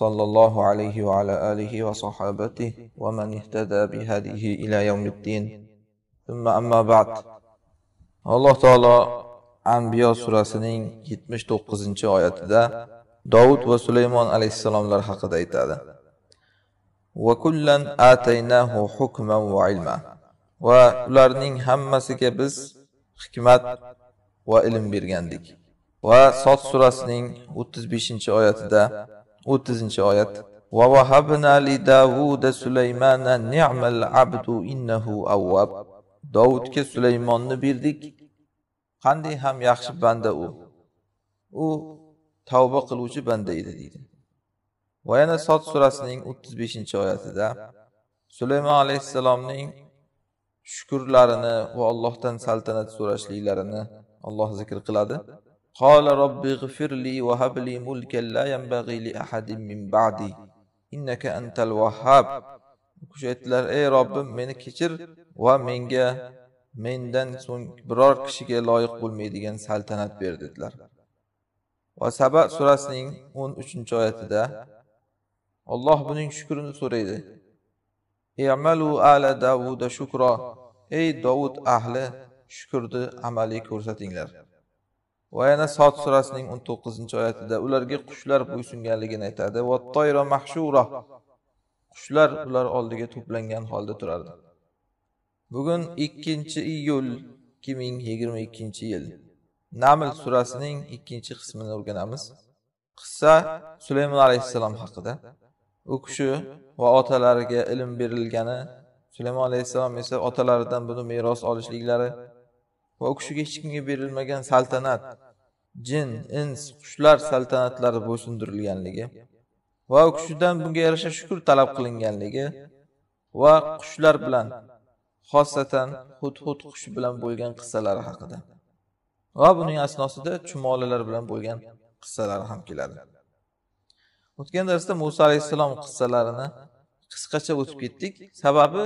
صلى الله عليه وعلى آله وصحابته ومن اهتدى بهديه إلى يوم الدين ثم أما بعد الله تعالى Anbiya surasining 79 oyatida Davud va sulaymon alayhisalomlar haqida aytadi kullan ataynahu hukman wa ilma va ularning hammasiga biz hikmat va ilm bergandik va sot surasining o'ttiz beshinchi oyatida o'ttizinchi oyat dovudga davudga sulaymonni berdik qanday ham yaxshi banda u u tavba qiluvchi banda edi deydi va yana sot surasining o'ttiz beshinchi oyatida sulaymon alayhissalomning shukurlarini va allohdan saltanat so'rashliklarini alloh zikr qiladi قال رب اغفر لي وهب لي ملكا لا ينبغي لأحد من بعدي إنك أنت الوهاب kishi aytdilar ey robbim meni kechir va menga mendan so'ng biror kishiga loyiq bo'lmaydigan saltanat ber dedilar va saba surasining o'n uchinchi oyatida olloh buning shukrini so'raydi amalu ala davuda shukro ey dovud ahli shukurni amaliy ko'rsatinglar va yana sot surasining o'n to'qqizinchi oyatida ularga qushlar bo'ysunganligini aytadi mahshura qushlar ular oldiga to'plangan holda turardi bugun ikkinchi iyul ikki ming yigirma ikkinchi yil naml surasining ikkinchi qismini o'rganamiz qissa sulaymon alayhissalom haqida u kishi va otalariga ilm berilgani sulaymon alayhissalom esa otalaridan buni meros olishliklari va u kishiga hech kimga berilmagan saltanat jin ins qushlar saltanatlari bo'ysundirilganligi va u kishidan bunga yarasha shukur talab qilinganligi va qushlar bilan xosatan hudhud qushi bilan bo'lgan qissalari haqida va buning asnosida chumolalar bilan bo'lgan qissalari ham keladi o'tgan darsda muso alayhissalom qissalarini qisqacha o'tib ketdik sababi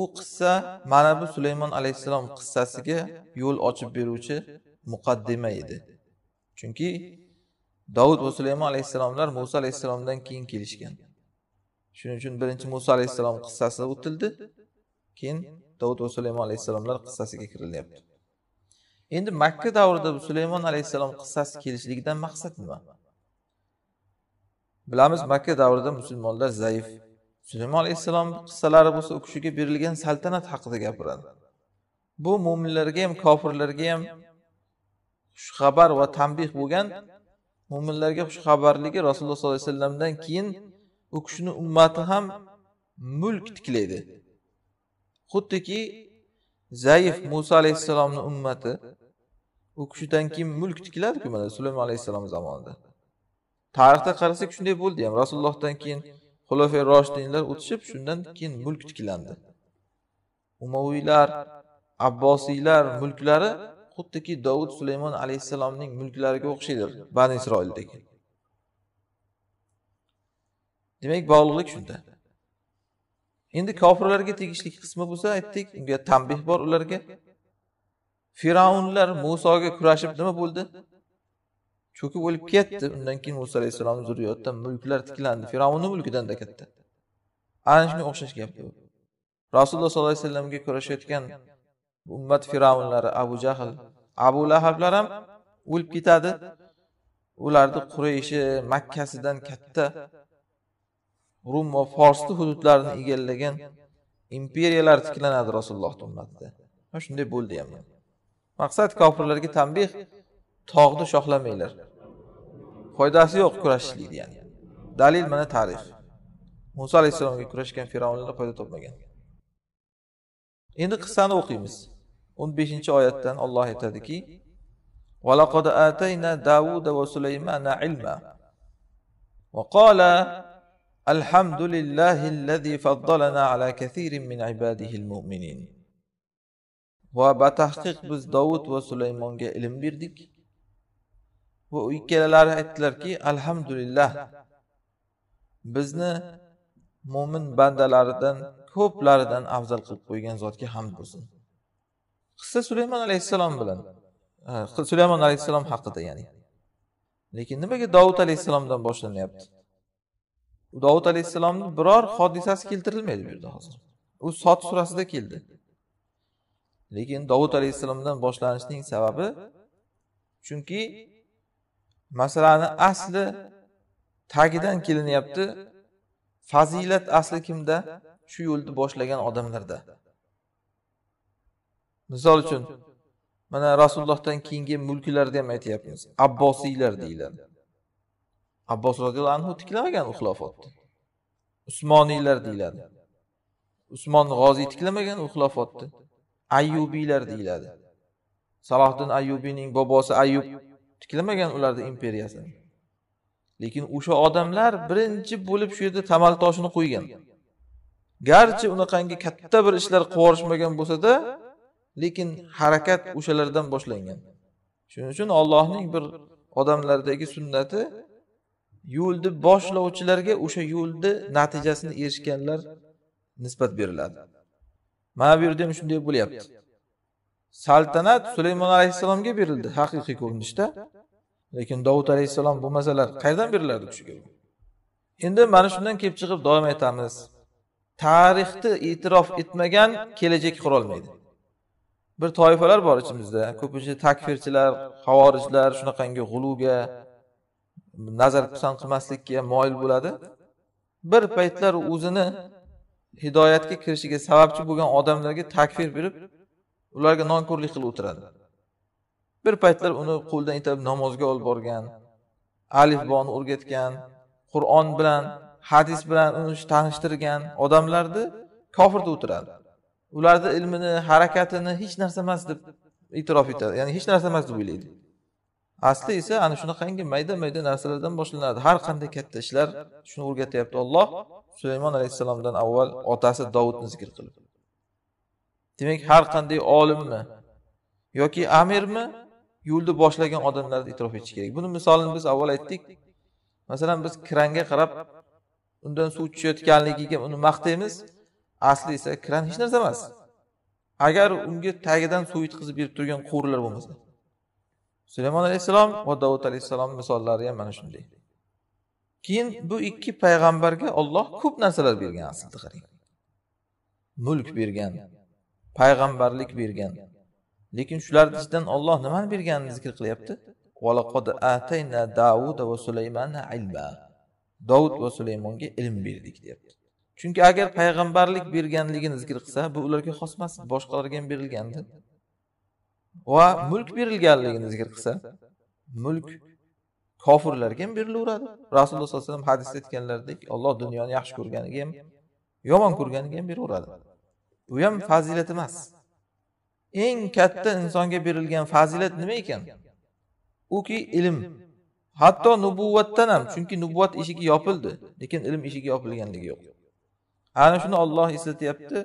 u qissa mana bu sulaymon alayhissalom qissasiga yo'l ochib beruvchi muqaddima edi chunki dovud va sulaymon alayhissalomlar muso alayhissalomdan keyin kelishgan shuning uchun birinchi muso alayhissalom qissasi o'tildi keyin dovud va sulaymon alayhissalomlar qissasiga kirilyapti endi makka davrida sulaymon alayhissalom qissasi kelishligidan maqsad nima bilamiz makka davrida musulmonlar zaif sulaymon alayhissalom qissalari bo'lsa u kishiga berilgan saltanat haqida gapiradi bu mo'minlarga ham kofirlarga ham xushxabar va tanbeh bo'lgan mo'minlarga xushxabarligi rasululloh sollallohu alayhi vasallamdan keyin u kishini ummati ham mulk tiklaydi xuddiki zaif muso alayhissalomni ummati u kishidan keyin mulk tikiladiku mana sulaymon alayhissalom zamonida tarixda qarasak shunday bo'ldi ham rasulullohdan keyin xulofay roshidinlar o'tishib shundan keyin mulk tiklandi umaviylar abbosiylar mulklari xuddiki dovud sulaymon alayhissalomning mulklariga o'xshaydir bani isroildagi demak bog'liqlik shunda endi kofirlarga tegishli qismi bo'lsa aytdik unga tanbeh bor ularga firavnlar musoga kurashib nima bo'ldi cho'kib o'lib ketdi undan keyin muso alayhissalomni zurriyotidan mulklar tiklandi firavnni mulkidanda katta ana shunga o'xshash gap bu rasululloh sollallohu alayhi vasallamga kurashayotgan ummat firavnlari abu jahl abu lahablar ham o'lib ketadi ularni qurayishi makkasidan katta rum va forsni hududlarini egallagan imperiyalar tiklanadi rasulullohni ummatida shunday bo'ldi ham maqsad kofirlarga tanbeh tog'ni shohlamanglar foydasi yo'q kurashishlik ya'ni dalil mana tarix muso alayhissalomga kurashgan fir'avnlar foyda topmagan endi qissani o'qiymiz o'n beshinchi oyatdan olloh aytadiki وقال الحمد لله الذي فضلنا على كثير من عباده المؤمنين va batahqiq biz dovud va sulaymonga ilm berdik va u ikkalalari aytdilarki alhamdulillah bizni mo'min bandalaridan ko'plaridan afzal qilib qo'ygan zotga hamd bo'lsin qissa sulaymon alayhissalom bilan sulaymon alayhissalom haqida ya'ni lekin nimaga dovud alayhissalomdan boshlanyapti dovud alayhissalomni biror hodisasi keltirilmaydi bu yerda hozir u sot surasida keldi lekin dovud alayhissalomdan boshlanishining sababi chunki masalani asli tagidan kelinyapti fazilat asli kimda shu yo'lni boshlagan odamlarda misol uchun mana rasulullohdan keyingi mulklarni ham aytyapmiz abbosiylar deyiladi abbos roziyallohu anhu tiklamagan u xilofotni usmoniylar deyiladi usmon g'oziy tiklamagan u xilofotni ayyubiylar deyiladi salohiddin ayyubiyning bobosi ayyub tiklamagan ularni imperiyasini lekin o'sha odamlar birinchi bo'lib shu yerda tamal toshini qo'ygan garchi unaqangi katta bir ishlar qilib yuborishmagan bo'lsada lekin harakat o'shalardan boshlangan shuning uchun ollohning bir odamlardagi sunnati yo'lni boshlovchilarga o'sha yo'lni natijasini erishganlar nisbat beriladi mana bu yerda ham shunday bo'lyapti saltanat sulaymon alayhissalomga berildi haqiqiy ko'rinishda lekin dovud alayhissalom bo'lmasalar qayerdan beriladi kishiga endi mana shundan kelib chiqib doim aytamiz tarixni e'tirof etmagan kelajak qurolmaydi bir toifalar bor ichimizda ko'pincha takfirchilar havorijlar shunaqangi g'uluga nazar pisand qilmaslikka moyil bo'ladi bir paytlar o'zini hidoyatga kirishiga sababchi bo'lgan odamlarga takfir berib ularga nonko'rlik qilib o'tiradi bir paytlar uni qo'ldan itarib namozga olib borgan alif boni o'rgatgan qur'on bilan hadis bilan uni tanishtirgan odamlarni kofir deb o'tiradi ularni ilmini harakatini hech narsa emas deb e'tirof etadi ya'ni hech narsa emas deb o'ylaydi asli esa ana shunaqangi mayda mayda narsalardan boshlanadi har qanday katta ishlar shuni o'rgatyapti olloh sulaymon alayhissalomdan avval otasi dovudni zikr qilib demak har qanday olimmi yoki amirmi yo'lni boshlagan odamlarni e'tirof etish kerak buni misolini biz avval aytdik masalan biz kranga qarab undan suv tushayotganligiga uni maqtaymiz asli esa kran hech narsa emas agar unga tagidan suv yetkazib berib turgan quvurlar bo'lmasa sulaymon alayhissalom va davud alayhissalom misollari ham mana shunday keyin bu ikki payg'ambarga olloh ko'p narsalar bergan aslida qarang mulk bergan payg'ambarlik bergan lekin shularni ichidan olloh nimani berganini zikr qilyapti davud va ilma va sulaymonga ilm berdik deyapti chunki agar payg'ambarlik berganligini zikr qilsa bu ularga xos emas boshqalarga ham berilgandi va mulk berilganligini zikr qilsa mulk kofirlarga ham berilaveradi rasululloh sollallohu alayhi vasallam hadisda aytganlaridek olloh dunyoni yaxshi ko'rganiga ham yomon ko'rganiga ham beraveradi u ham fazilat emas eng katta insonga berilgan fazilat nima ekan uki ilm hatto nubuvvatdan ham chunki nubuvvat eshigi yopildi lekin ilm eshigi yopilganligi yo'q ana shuni olloh eslatyapti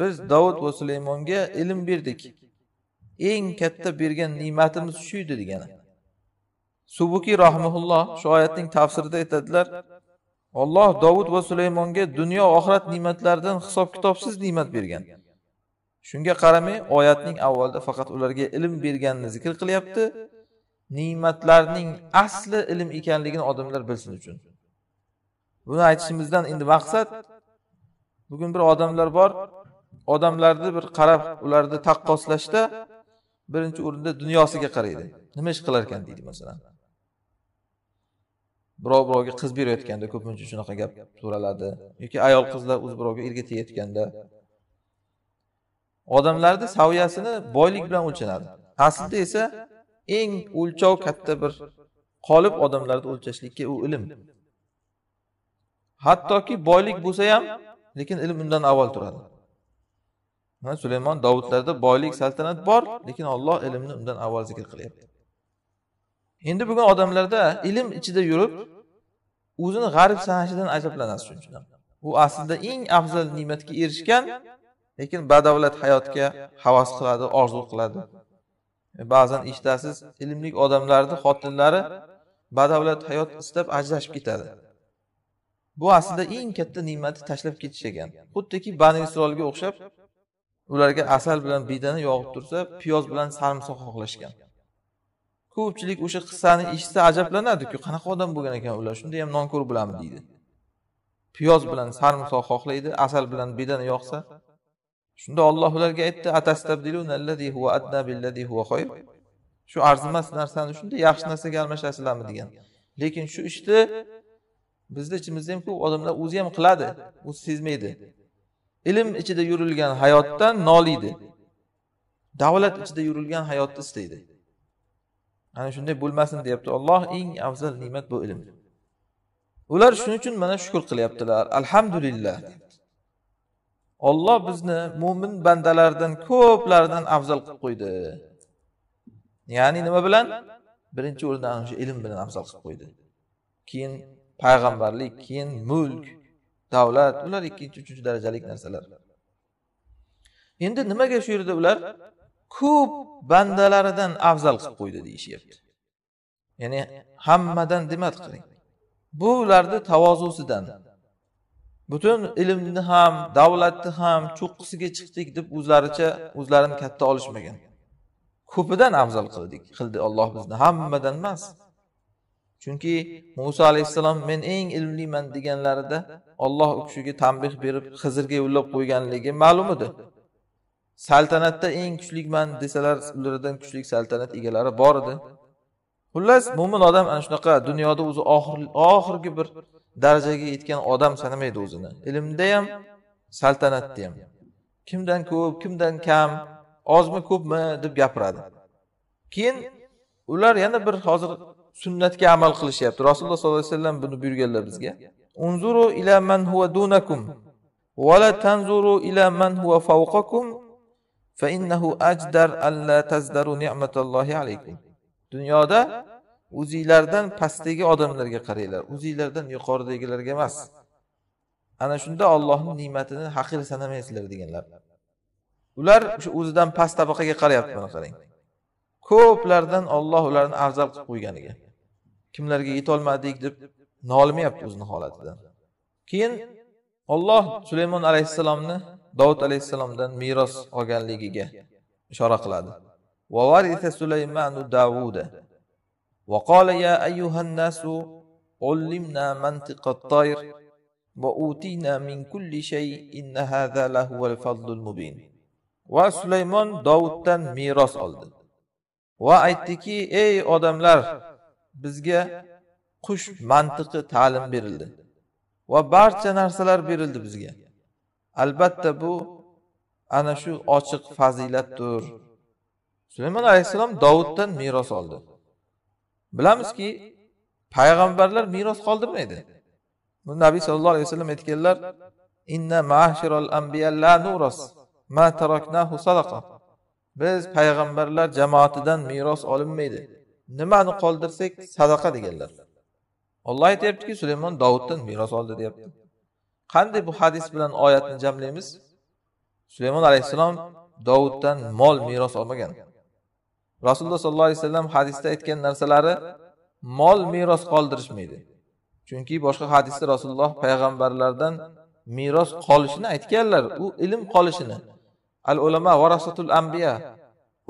biz davud va sulaymonga ilm berdik eng katta bergan ne'matimiz shu edi degani subukiy rahmaulloh shu oyatning tafsirida aytadilar olloh dovud va sulaymonga dunyo oxirat ne'matlaridan hisob kitobsiz ne'mat bergan shunga qaramay oyatning avvalida faqat ularga ilm berganini zikr qilyapti ne'matlarning asli ilm ekanligini odamlar bilsin uchun buni aytishimizdan endi maqsad bugun bir odamlar bor odamlarni bir qarab ularni taqqoslashda birinchi o'rinda dunyosiga qaraydi nima ish qilar ekan deydi masalan birov birovga qiz berayotganda ko'pincha shunaqa gap so'raladi yoki ayol qizlar o'zi birovga erga tegayotganda odamlarni saviyasini boylik bilan o'lchanadi aslida esa eng o'lchov katta bir qolib odamlarni o'lchashlikka u ilm hattoki boylik bo'lsa ham lekin ilm undan avval turadi mana sulaymon dovudlarda boylik saltanat bor lekin olloh ilmni undan avval zikr qilyapti endi bugun odamlarda ilm ichida yurib o'zini g'arib sanashidan ajablanasiz shuning uchun u aslida eng afzal ne'matga erishgan lekin badavlat hayotga havas qiladi orzu qiladi e, ba'zan eshitasiz ilmli odamlarni xotinlari badavlat hayot istab ajrashib ketadi bu aslida eng katta ne'matni tashlab ketish ekan xuddiki bani isroilga o'xshab ularga asal bilan bedana yog'ib tursa piyoz bilan sarimsoq xohlashgan ko'pchilik o'sha qissani eshitsa ajablanadiku qanaqa odam bo'lgan ekan ular shunday ham nonko'r bo'lami deydi piyoz bilan sarimsoq xohlaydi asal bilan bedana yoqsa shunda olloh ularga aytdi shu arzimas narsani shunday yaxshi narsaga almashasizlarmi degan lekin shu ishni bizni ichimizda ham ko'p odamlar o'zi ham qiladi o'zi sezmaydi ilm ichida yurilgan hayotdan noliydi davlat ichida yurilgan hayotni istaydi ana shunday bo'lmasin deyapti olloh eng afzal ne'mat bu ilm ular shuning uchun mana shukur qilyaptilar alhamdulillah olloh bizni mo'min bandalardan ko'plaridan afzal qilib qo'ydi ya'ni nima bilan birinchi o'rinda ana shu ilm bilan afzal qilib qo'ydi keyin payg'ambarlik keyin mulk davlat ular ikkinchi uchinchi darajalik narsalar endi nimaga shu yerda ular ko'p bandalaridan afzal qilib qo'ydi deyishyapti ya'ni hammadan demat qiling bu ularni tavozusidan butun ilmni ham davlatni ham cho'qqisiga chiqdik deb o'zlaricha o'zlarini katta olishmagan ko'pidan afzal qildik qildi olloh bizni hammadan emas chunki muso alayhissalom men eng ilmliman deganlarida olloh u kishiga tanbeh berib xizrga yo'llab qo'yganligi ma'lum edi saltanatda eng kuchliman desalar ulardan kuchli saltanat egalari bor edi xullas mo'min odam ana shunaqa dunyoda o'zi oxirgi bir darajaga yetgan odam sanamaydi o'zini ilmda ham saltanatda ham kimdan ko'p kimdan kam ozmi ko'pmi deb gapiradi keyin ular yana bir hozir sunnatga amal qilishyapti rasululloh sollallohu alayhi vasallam buni buyurganlar bizga unzuru ila man huwa dunakum vala tanzuru ila man huwa fawqakum fa innahu ajdar alla tazdaru ni'matallohi alaykum dunyoda o'zinglardan pastdagi odamlarga qaranglar o'zinglardan yuqoridagilarga emas ana shunda ollohni ne'matini haqir sanamaysizlar deganlar ular o'sha o'zidan past tabaqaga qarayapti mana qarang ko'plardan olloh ularni afzal qilib qo'yganiga kimlarga yetolmadik deb nolimayapti o'zini holatidan keyin olloh sulaymon alayhissalomni dovud alayhissalomdan meros olganligiga ishora qiladi va sulaymon dovuddan meros oldi va aytdiki ey odamlar bizga qush mantiqi ta'lim berildi va barcha narsalar berildi bizga albatta bu ana shu ochiq fazilatdir sulaymon alayhissalom dovuddan meros oldi bilamizki payg'ambarlar meros qoldirmaydi bu nabiy sallallohu alayhi vasallam aytganlar inna anbiya la nuros ma taraknahu biz payg'ambarlar jamoatidan meros olinmaydi nimani qoldirsak sadaqa deganlar olloh aytyaptiki sulaymon dovuddan meros oldi deyapti qanday bu hadis bilan oyatni jamlaymiz sulaymon alayhissalom dovuddan mol meros olmagan rasululloh sollallohu alayhi vasallam hadisda aytgan narsalari mol meros qoldirishmaydi chunki boshqa hadisda rasululloh payg'ambarlardan meros qolishini aytganlar u ilm qolishini al ulama varasatul ambiya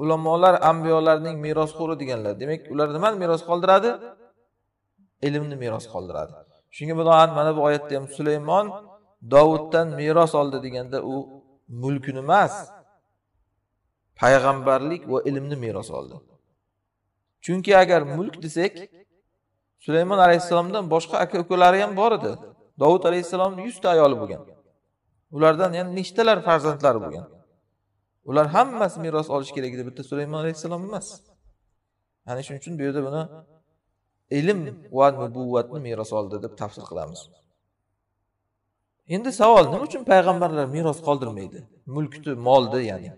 ulamolar ambiyolarning merosxo'ri deganlar demak ular nimani meros qoldiradi ilmni meros qoldiradi shunga binoan mana bu oyatda ham sulaymon dovuddan meros oldi deganda u mulkni emas payg'ambarlik va ilmni meros oldi chunki agar mulk desak sulaymon alayhissalomdan boshqa aka ukalari ham bor edi dovud alayhissalomni yuzta ayoli bo'lgan ulardan yana nechtalar farzandlari bo'lgan ular hammasi meros olishi kerak edi bitta sulaymon alayhissalom emas ana shuning uchun bu yerda buni ilm va nubuvvatni meros oldi deb tafsir qilamiz endi savol nima uchun payg'ambarlar meros qoldirmaydi mulkni molni ya'ni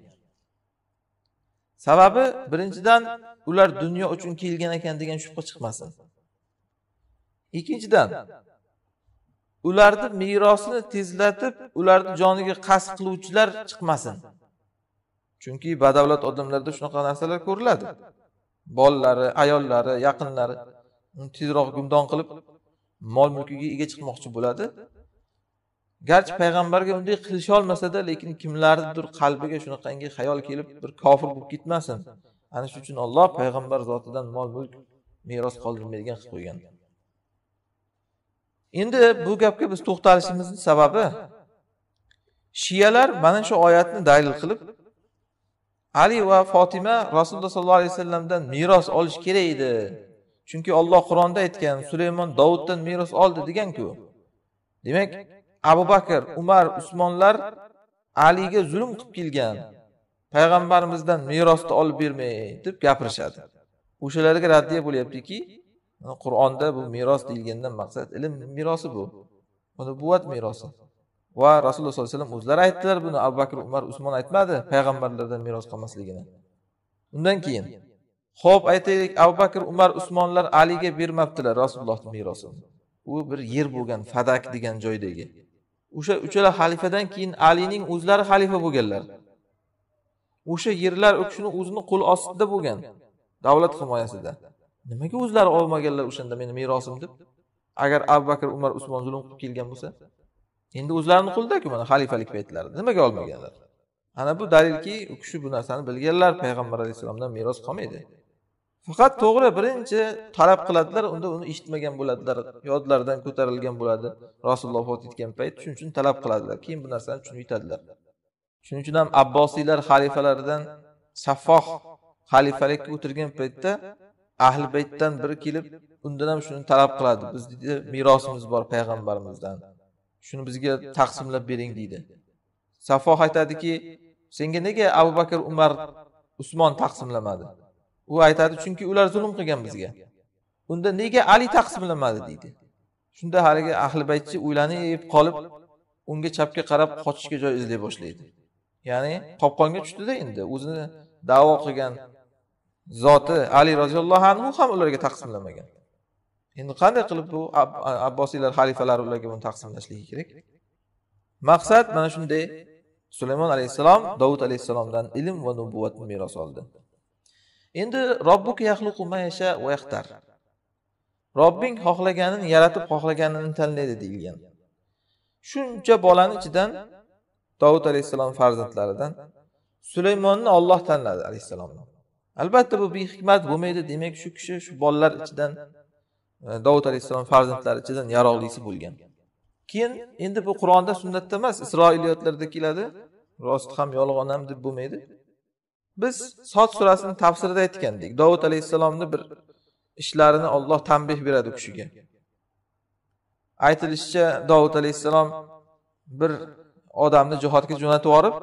sababi birinchidan ular dunyo uchun kelgan ekan degan shubha chiqmasin ikkinchidan ularni merosini tezlatib ularni joniga qasd qiluvchilar chiqmasin chunki badavlat odamlarda shunaqa narsalar ko'riladi bolalari ayollari yaqinlari tezroq gumdon qilib mol mulkiga ega chiqmoqchi bo'ladi garchi payg'ambarga unday qilisholmasada lekin kimlarnidir qalbiga shunaqangi xayol kelib bir kofir bo'lib ketmasin ana shuning uchun olloh payg'ambar zotidan mol mulk meros qoldirmaydigan qilib qo'ygan endi bu gapga biz to'xtalishimizni sababi shiyalar mana shu oyatni dalil qilib ali va fotima rasululloh sollallohu alayhi vasallamdan meros olish kerak edi chunki olloh qur'onda aytgan sulaymon dovuddan meros oldi deganku demak abu bakr umar usmonlar aliga zulm qilib kelgan payg'ambarimizdan merosni olib bermay deb gapirishadi o'shalarga raddiya bo'lyaptiki qur'onda bu meros deyilgandan maqsad ilm merosi bu bu merosi va rasululloh sollallohu alayhi vasallam o'zlari aytdilar buni abu bakr umar usmon aytmadi payg'ambarlardan meros qolmasligini undan keyin ho'p aytaylik abu bakr umar usmonlar aliga bermabdilar rasulullohni merosini u bir yer bo'lgan fadak degan joydagi o'sha uchala xalifadan keyin alining o'zlari xalifa bo'lganlar o'sha yerlar u kishini o'zini qo'l ostida bo'lgan davlat himoyasida nimaga o'zlari olmaganlar o'shanda meni merosim deb agar abu bakr umar usmon zulm qilib kelgan bo'lsa endi o'zlarini qo'lidaku mana xalifalik paytlarida nimaga olmaganlar ana bu dalilki u kishi bu narsani bilganlar payg'ambar alayhissalomdan meros qolmaydi faqat to'g'ri birinchi talab qiladilar unda uni eshitmagan bo'ladilar yodlaridan ko'tarilgan bo'ladi rasululloh vafot etgan payt shuning uchun talab qiladilar keyin bu narsani tushunib yetadilar shuning uchun ham abbosiylar xalifalaridan saffoh xalifalikka o'tirgan paytda ahli baytdan biri kelib undan ham shuni talab qiladi bizni merosimiz bor payg'ambarimizdan shuni bizga taqsimlab bering deydi safo aytadiki senga nega abu bakr umar usmon taqsimlamadi u aytadi chunki ular zulm qilgan bizga unda nega ali taqsimlamadi deydi shunda haligi ahli baytchi o'ylanib qolib unga chapga qarab qochishga joy izlay boshlaydi ya'ni qopqonga tushdida endi o'zini davo qilgan zoti ali roziyallohu anhu ham ularga taqsimlamagan endi qanday qilib bu abbosiylar xalifalari ularga buni taqsimlashligi kerak maqsad mana shunday sulaymon alayhissalom dovud alayhissalomdan ilm va nubuvatni meros oldi endi robbuka yaxluqu mayasha va yaxtar robbing xohlaganini yaratib xohlaganini tanlaydi deyilgan shuncha bolani ichidan dovud alayhissalom farzandlaridan sulaymonni olloh tanladi alayhissalomni albatta bu behikmat bo'lmaydi demak shu kishi shu bolalar ichidan dovud alayhissalom farzandlari ichidan yaroqlisi bo'lgan keyin endi bu qur'onda sunnatda emas isroiliyotlarda keladi rost ham yolg'on ham deb bo'lmaydi biz sot surasini tafsirida aytgandik dovud alayhissalomni bir ishlarini olloh tanbeh beradi u kishiga aytilishicha dovud alayhissalom bir odamni jihodga jo'natib yuborib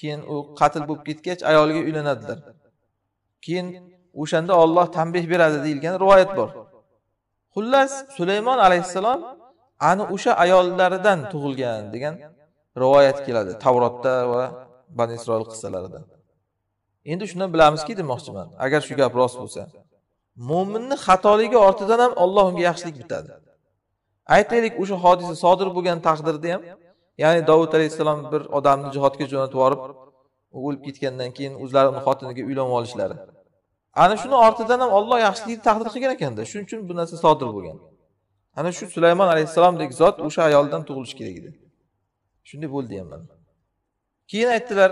keyin u qatl bo'lib ketgach ayoliga uylanadilar keyin o'shanda olloh tanbeh beradi deyilgan rivoyat bor xullas sulaymon alayhissalom ana o'sha ayollardan tug'ilgan degan rivoyat keladi tavrotda va bani isroil qissalarida endi shundan bilamizki demoqchiman agar shu gap rost bo'lsa mo'minni xatoligi ortidan ham olloh unga yaxshilik bitadi aytaylik o'sha hodisa sodir bo'lgan taqdirda ham ya'ni dovud alayhissalom bir odamni jihodga jo'natib yuborib o'lib ketgandan keyin o'zlarini xotiniga uylanib olishlari ana shuni ortidan ham olloh yaxshilikni taqdir qilgan ekanda shuning uchun bu narsa sodir bo'lgan ana shu sulaymon alayhissalomdek zot o'sha ayoldan tug'ilishi kerak edi shunday bo'ldi ham mana keyin aytdilar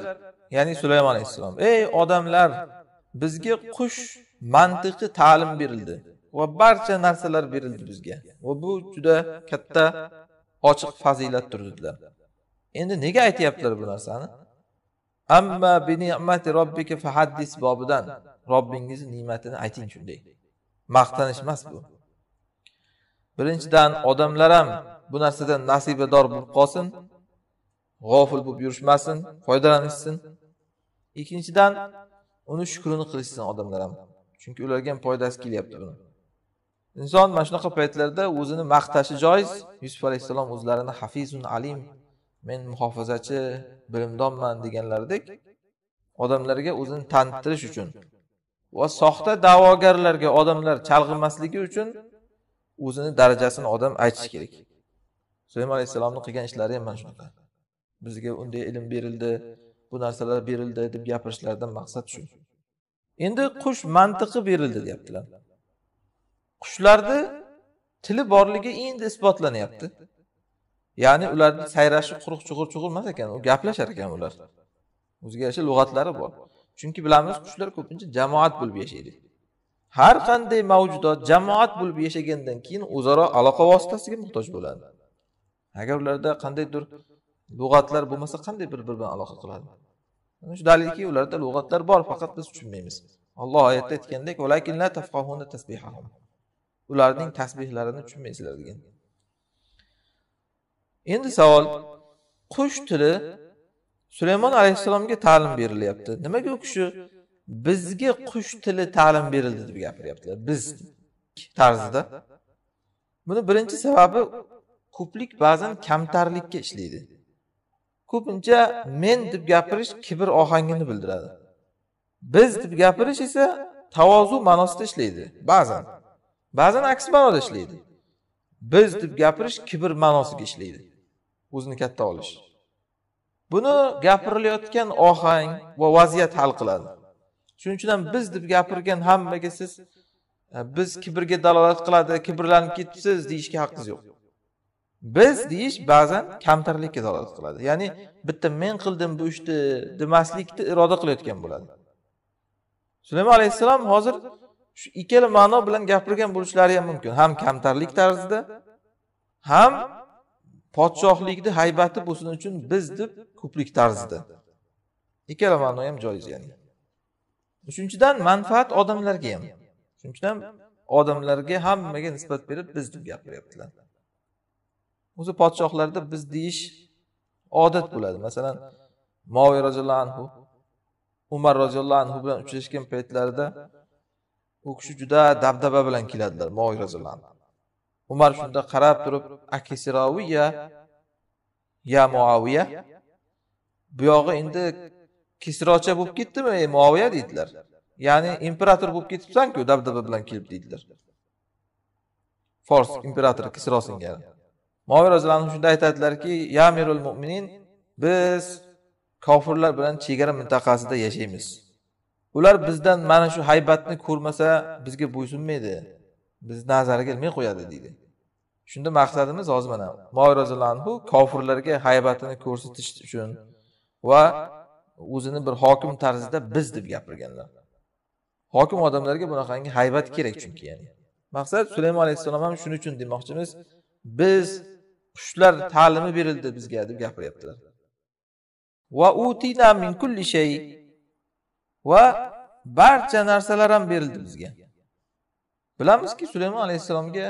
ya'ni sulaymon alayhissalom ey odamlar bizga qush mantiqi ta'lim berildi va barcha narsalar berildi bizga va bu juda katta ochiq fazilatdir dedilar endi nega aytyaptilar bu narsani amma bi ni'mati robbika fahaddis bobidan robbingizni ne'matini ayting shunday maqtanish emas bu birinchidan odamlar ham bu narsadan nasibador bo'lib qolsin g'ofil bo'lib yurishmasin foydalanishsin ikkinchidan uni shukrini qilishsin odamlar ham chunki ularga ham foydasi kelyapti buni inson mana shunaqa paytlarda o'zini maqtashi joiz yusuf alayhissalom o'zlarini hafizun alim men muhofazachi bilimdonman deganlaridek odamlarga o'zini tanittirish uchun va soxta da'vogarlarga odamlar chalg'imasligi uchun o'zini darajasini odam aytishi kerak sulaymon alayhissalomni qilgan ishlari ham mana shunaqa bizga unday ilm berildi bu narsalar berildi deb gapirishlaridan maqsad shu endi qush mantiqi berildi deyaptilar qushlarni tili borligi endi isbotlanyapti ya'ni ularni sayrashi quruq chuqur chuqur emas ekan u gaplashar ekan ular o'ziga yarasha lug'atlari bor chunki bilamiz qushlar ko'pincha jamoat bo'lib yashaydi har qanday mavjudot jamoat bo'lib yashagandan keyin o'zaro aloqa vositasiga muhtoj bo'ladi agar ularda qandaydir lug'atlar bo'lmasa qanday bir biri bilan aloqa qiladi mana shu dalilki ularda lug'atlar bor faqat biz tushunmaymiz alloh oyatda aytgandek ularning tasbehlarini tushunmaysizlar degan endi savol qush tili sulaymon alayhissalomga ta'lim berilyapti nimaga u kishi bizga qush tili ta'lim berildi deb gapiryaptilar biz tarzida buni birinchi sababi ko'plik ba'zan kamtarlikka ishlaydi ko'pincha men deb gapirish kibr ohangini bildiradi biz deb gapirish esa tavozu ma'nosida ishlaydi ba'zan ba'zan aks ma'noda ishlaydi biz deb gapirish kibr ma'nosiga ishlaydi o'zini katta olish buni gapirilayotgan ohang va vaziyat hal qiladi shuning uchun ham biz deb gapirgan hammaga siz biz kibrga dalolat qiladi kibrlanib ketibsiz deyishga haqqingiz yo'q biz deyish ba'zan kamtarlikka dalolat qiladi ya'ni bitta men qildim bu ishni demaslikni iroda qilayotgan bo'ladi sulaymon alayhissalom hozir shu ikkala ma'no bilan gapirgan bo'lishlari ham mumkin ham kamtarlik tarzida ham podshohlikni haybati bo'lsin uchun biz deb ko'plik tarzida ikkala ma'no ham joiz ya'ni uchinchidan manfaat odamlarga ham shuning uchun odamlarga hammaga nisbat berib biz deb gapiryaptilar o'zi podshohlarda biz deyish odat bo'ladi masalan moviy roziyallohu anhu umar roziyallohu anhu bilan uchrashgan paytlarida u kishi juda dabdaba bilan keladilar moviy roziyallohu anhu umar shunda qarab turib akisiroviya ya muaviya bu yog'i endi kisrocha bo'lib ketdimi ey muaviya deydilar ya'ni imperator bo'lib ketibsanku dabdaba bilan kelib deydilar fors imperatori kisro singari muaviy roziyallohu anhu shunda aytadilarki ya mirul mo'minin biz kofirlar bilan chegara mintaqasida yashaymiz ular bizdan mana shu haybatni ko'rmasa bizga bo'ysunmaydi biz nazariga ilmay qo'yadi deydi shunda maqsadimiz hozir mana moy roziyallohu anhu kofirlarga haybatini ko'rsatish uchun va o'zini bir hokim tarzida biz deb gapirganlar hokim odamlarga bunaqangi haybat kerak chunki ya'ni maqsad sulaymon alayhissalom ham shuning uchun demoqchimiz biz qushlar ta'limi berildi bizga deb gapiryaptilar va utina min kulli shay va barcha narsalar ham berildi bizga bilamizki sulaymon alayhissalomga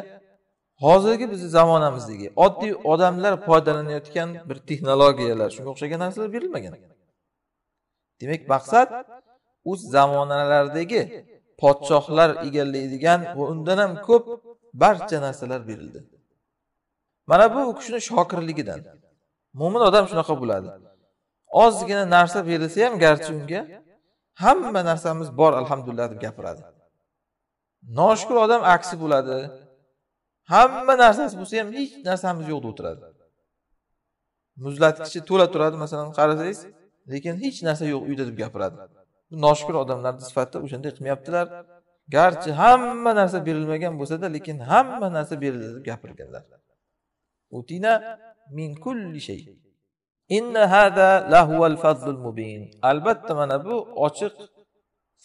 hozirgi bizni zamonamizdagi oddiy odamlar foydalanayotgan bir texnologiyalar shunga o'xshagan narsalar berilmagan demak maqsad u zamonalaridagi podshohlar egallaydigan va undan ham ko'p barcha narsalar berildi mana bu u kishini shokirligidan mo'min odam shunaqa bo'ladi ozgina narsa berilsa ham garchi unga hamma narsamiz bor alhamdulillah deb gapiradi noshukur odam aksi bo'ladi hamma narsasi bo'lsa ham hech narsamiz yo'qda o'tiradi muzlatgichi to'la turadi masalan qarasangiz lekin hech narsa yo'q uyda deb gapiradi bu noshukur odamlarni sifatida o'shanday qilmayaptilar garchi hamma narsa berilmagan bo'lsada lekin hamma narsa berildi deb gapirganlar utina min kulli shay inna hada lahuval fazlul mubin albatta mana bu ochiq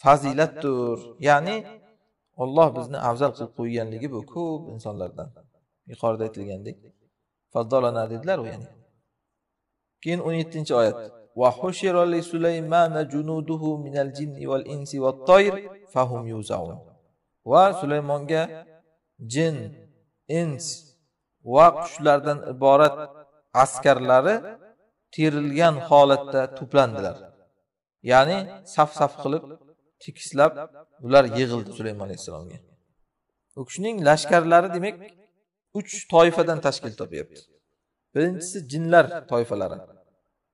fazilatdir ya'ni olloh bizni afzal qilib qo'yganligi bu ko'p insonlardan yuqorida aytilgandek fazdolana dedilar u ya'ni keyin o'n yettinchi oyat va sulaymonga jin ins va qushlardan iborat askarlari terilgan holatda to'plandilar ya'ni saf saf qilib tekislab ular yig'ildi sulaymon alayhissalomga u kishining lashkarlari demak uch toifadan tashkil topyapti birinchisi jinlar toifalari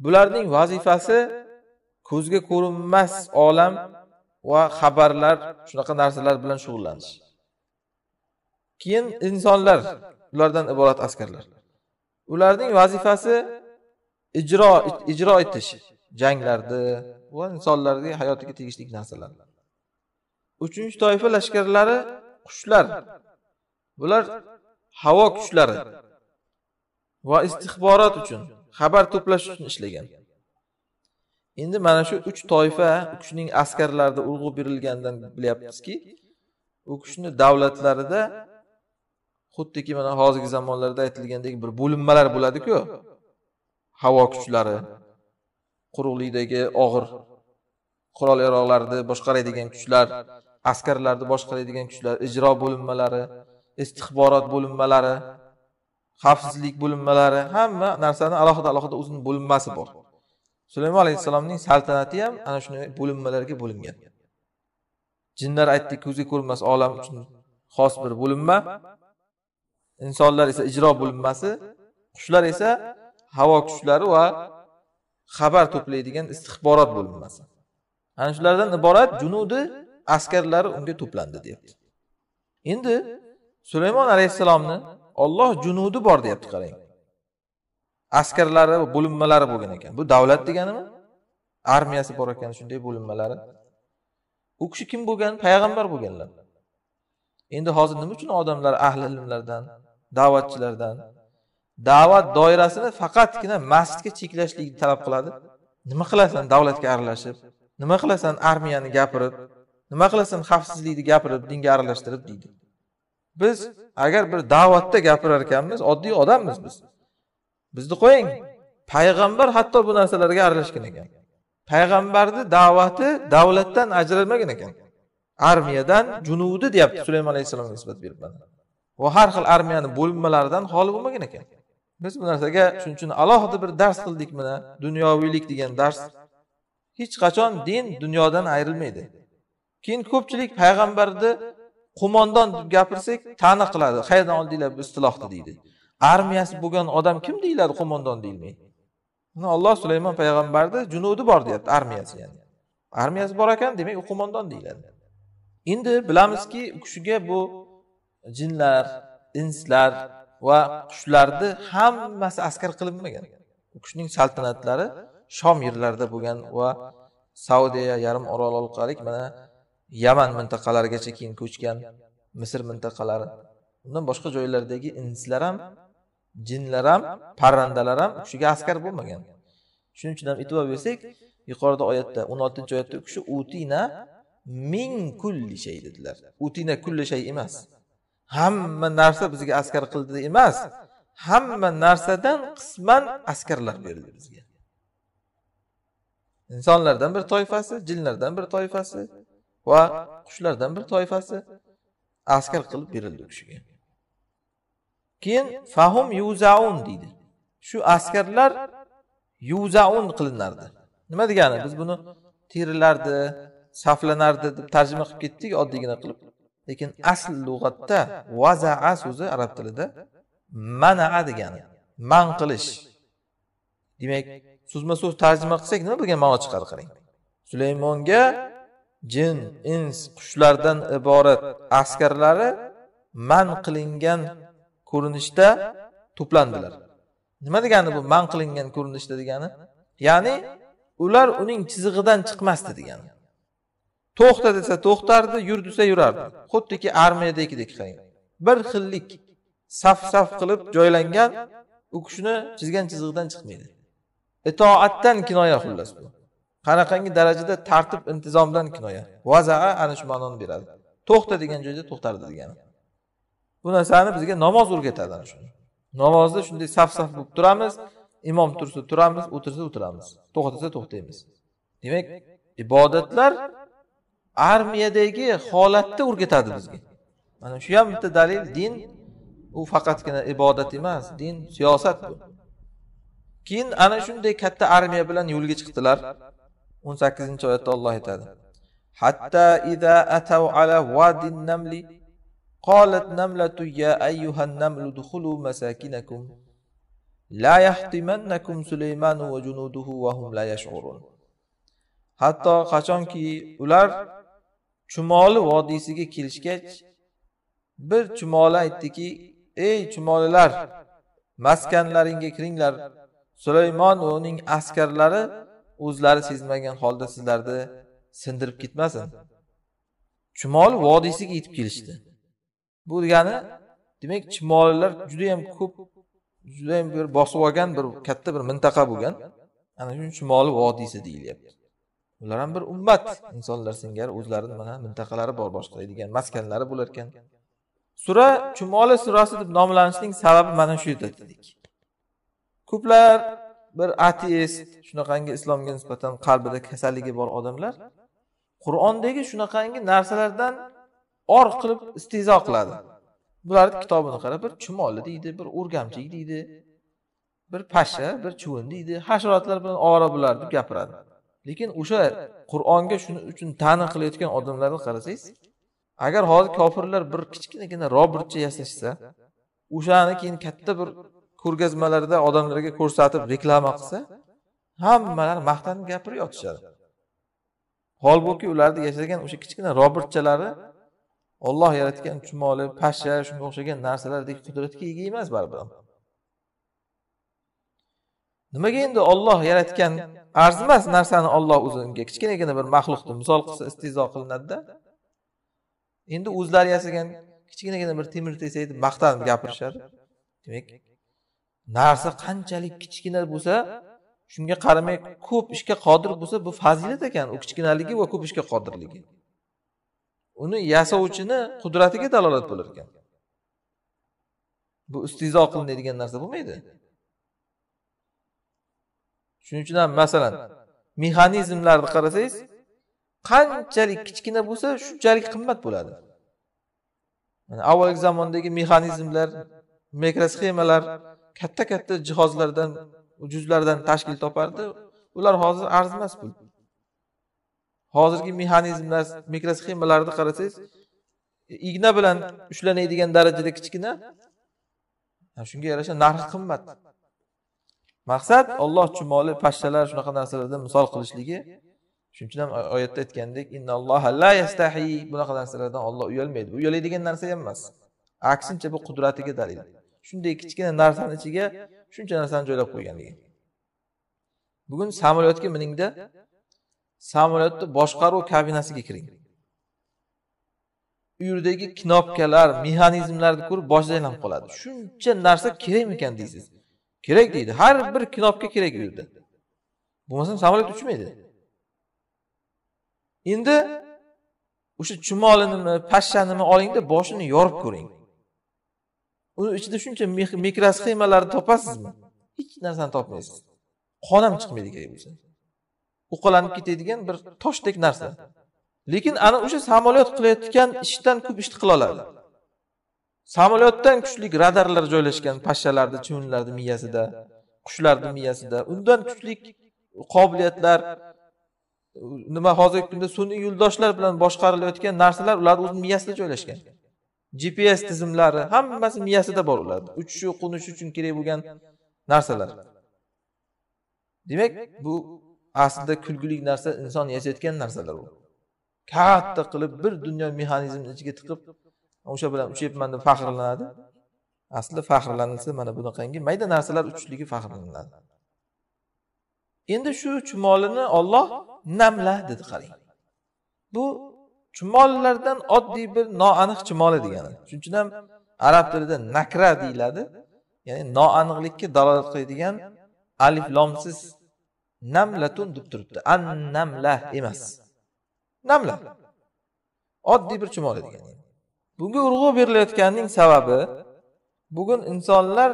bularning vazifasi ko'zga ko'rinmas olam va xabarlar shunaqa narsalar bilan shug'ullanish keyin insonlar ulardan iborat askarlar ularning vazifasi ijro ijro etish janglarni va insonlarga hayotiga tegishli narsalar uchinchi toifa lashkarlari qushlar bular havo kuchlari va istixborot uchun xabar to'plash uchun ishlagan endi mana shu uch toifa u kuchning askarlarida urg'u berilganidan bilyapmizki u kuchni davlatlarida xuddiki mana hozirgi zamonlarda aytilgandek bir bo'linmalar bo'ladiku havo kuchlari quruqlikdagi og'ir qurol yarog'larni boshqaradigan kuchlar askarlarni boshqaradigan kuchlar ijro bo'linmalari istixborot bo'linmalari xavfsizlik bo'linmalari hamma narsani alohida alohida o'zini bo'linmasi bor sulaymon alayhissalomning saltanati ham ana shunday bo'linmalarga bo'lingan jinlar aytdi ko'zga ko'rinmas olam uchun xos bir bo'linma insonlar esa ijro bo'linmasi qushlar esa havo kuchlari va xabar to'playdigan istixborot bo'linmasi ana shulardan iborat junudi askarlari unga to'plandi deyapti endi sulaymon alayhissalomni olloh junudi bor deyapti qarang askarlari bo'linmalari bo'lgan ekan bu davlat deganimi armiyasi bor ekan shunday bo'linmalari u kishi kim bo'lgan payg'ambar bo'lganlar endi hozir nima uchun odamlar ahli ilmlardan da'vatchilardan da'vat doirasini faqatgina masjidga cheklashlikni talab qiladi nima qilasan davlatga aralashib nima qilasan armiyani gapirib nima qilasan xavfsizlikni gapirib dinga aralashtirib deydi biz agar bir da'vatda gapirar ekanmiz oddiy odammiz biz bizni qo'ying payg'ambar hatto bu narsalarga aralashgan ekan payg'ambarni da'vati davlatdan ajralmagan ekan armiyadan junudi deyapti sulaymon alayhissalomga nisbat berib va har xil armiyani bo'linmalaridan xoli bo'lmagan ekan biz bu narsaga shuning uchun alohida bir dars qildik mana dunyoviylik degan dars hech qachon din dunyodan ayrilmaydi keyin ko'pchilik payg'ambarni qo'mondon deb gapirsak tani qiladi qayerdan oldinglar bu istilohni deydi armiyasi bo'lgan odam kim deyiladi qo'mondon deyilmaydi alloh sulaymon payg'ambarni junudi bor deyapti armiyasi ya'ni armiyasi bor ekan demak u qo'mondon deyiladi endi bilamizki u kishiga bu jinlar inslar va qushlarni hammasi askar qilinmagan u kuchning saltanatlari shom yerlarida bo'lgan va saudiya yarim orol orqali mana yaman mintaqalarigacha keyin ko'chgan misr mintaqalari undan boshqa joylardagi inslar ham jinlar ham parrandalar ham u kishiga askar bo'lmagan shuning uchun ham e'tibor bersak yuqorida oyatda o'n oltinchi oyatda u kishi utina ming kulli shay dedilar utina kulli shay emas hamma narsa bizga askar qildi emas hamma narsadan qisman askarlar berildi bizga insonlardan bir toifasi jinlardan bir toifasi va qushlardan bir toifasi askar qilib berildi kishiga keyin fahum yuzaun deydi shu askarlar yuzaun qilinardi nima degani biz buni terilardi saflanardi deb tarjima qilib ketdik oddiygina qilib lekin asl lug'atda vazaa so'zi arab tilida manaa degani man qilish demak so'zma so'z tarjima qilsak nima bo'lgan ma'no chiqadi qarang sulaymonga jin ins qushlardan iborat askarlari man qilingan ko'rinishda to'plandilar nima degani bu man qilingan ko'rinishda degani ya'ni ular uning chizig'idan chiqmasdi degani to'xta desa to'xtardi yur desa yurardi xuddiki armiyadagidek qarang bir xillik saf saf qilib joylangan u kishini chizgan chizig'idan chiqmaydi itoatdan kinoya xullas bu qanaqangi darajada tartib intizomdan kinoya vazaa ana shu ma'noni beradi to'xta degan joyda to'xtardi degani bu narsani bizga namoz o'rgatadi ana shuni namozda shunday saf saf bo'lib turamiz imom tursa turamiz o'tirsa o'tiramiz to'xtasa to'xtaymiz demak ibodatlar armiyadagi holatni o'rgatadi bizga mana shu ham bitta dalil din u faqatgina ibodat emas din siyosat bu keyin ana shunday katta armiya bilan yo'lga chiqdilar o'n sakkizinchi oyatda olloh aytadi حتى ala vadin namli qolat namlatu ya ayyuhan namlu dukhulu masakinakum la yahtimannakum sulaymanu va junuduhu وجنوده hum la yash'urun hatto qachonki ular chumoli vodiysiga kelishgach bir chumoli aytdiki ey chumolilar maskanlaringga kiringlar sulaymon va uning askarlari o'zlari sezmagan holda sizlarni sindirib ketmasin chumoli vodiysiga yetib kelishdi bu degani demak chumolilar judayam ko'p judayam bir bosib olgan bir katta bir mintaqa bo'lgan ana shuni chumoli vodiysi deyilyapti ular ham bir ummat insonlar singari o'zlarini mana mintaqalari bor boshqaradigan maskanlari bo'lar ekan sura chumoli surasi deb nomlanishining sababi mana shu yerda dedik ko'plar bir ateist shunaqangi islomga nisbatan qalbida kasalligi bor odamlar qur'ondagi shunaqangi narsalardan or qilib istehzo qiladi bularni kitobini qarab bir chumoli deydi bir o'rgamchik deydi bir pasha bir chuvin deydi hasharotlar bilan ovora bo'lar deb gapiradi lekin o'sha qur'onga shuning uchun ta'na qilayotgan odamlarni qarasangiz agar hozir kofirlar bir kichkinagina robertcha yasashsa o'shani keyin katta bir ko'rgazmalarda odamlarga ko'rsatib reklama qilsa hammalar maqtanib gapirib yotishadi holbuki ularni yashagan o'sha kichkina robertchalari olloh yaratgan chumoli pasha shunga o'xshagan narsalardek qudratga ega emas baribir nimaga endi olloh yaratgan arzimas narsani olloh o'zi unga kichkinagina bir maxluqni misol qilsa istizo qilinadida endi o'zlari yasagan kichkinagina bir temir tesaydi maqtanib gapirishadi demak narsa qanchalik kichkina bo'lsa shunga qaramay ko'p ishga qodir bo'lsa bu fazilat ekan u kichkinaligi va ko'p ishga qodirligi uni yasovchini qudratiga dalolat bo'lar ekan bu istizo qilinadigan narsa bo'lmaydi shuning uchun ham masalan mexanizmlarni qarasangiz qanchalik kichkina bo'lsa shunchalik qimmat bo'ladi yani avvalgi zamondagi mexanizmlar mikrosxemalar katta katta jihozlardan juzlardan tashkil topardi ular hozir arzimas pul hozirgi mexanizmlar mikrosxemalarni qarasangiz igna bilan ushlanadigan darajada kichkina shunga yarasha narxi qimmat maqsad olloh chumoli pashshalar shunaqa narsalarni misol qilishligi shuning uchun ham oyatda aytgandek la bunaqa narsalardan olloh uyalmaydi uyaladigan narsa ham emas aksincha bu qudratiga dalil shunday kichkina narsani ichiga shuncha narsani joylab qo'yganligi bugun samolyotga miningda samolyotni boshqaruv kabinasiga kiring u yerdagi knopkalar mexanizmlarni ko'rib boshingiz aylanib qoladi shuncha narsa kerakmikan deysiz kerak deydi har bir kinobga kerak u yerda bo'lmasa samolyot uchmaydi endi o'sha chumolinimi pashshanimi olingda boshini yorib ko'ring uni ichida shuncha mikrosxemalarni topasizmi hech narsani topmaysiz qon ham chiqmaydi kerak bo'lsa uqalanib ketadigan bir toshdek narsa lekin ana o'sha samolyot qilayotgan ishdan ko'p ishni qila oladi samolyotdan kuchli radarlar joylashgan pashshalarni chivunlarni miyasida qushlarni miyasida undan kuchli qobiliyatlar nima hozirgi kunda sun'iy yo'ldoshlar bilan boshqarilayotgan narsalar ularni o'zini miyasida joylashgan gps tizimlari hammasi miyasida bor ularni uchishi qo'nishi uchun kerak bo'lgan narsalar demak bu aslida kulgili narsa inson yashayotgan narsalar u katta qilib bir dunyo mexanizmni ichiga tiqib o'sha bilan uchyapman deb faxrlanadi asli faxrlanilsa mana bunaqangi mayda narsalar uchishligi faxrlanadi endi shu chumolini olloh namla dedi qarang bu chumollardan oddiy bir noaniq chumoli degani shuning uchun ham arab tilida nakra deyiladi ya'ni noaniqlikka dalolat qiladigan alif lomsiz namlatun deb turibdi an namla emas namla oddiy bir chumoli degani bunga urg'u berilayotganining sababi bugun insonlar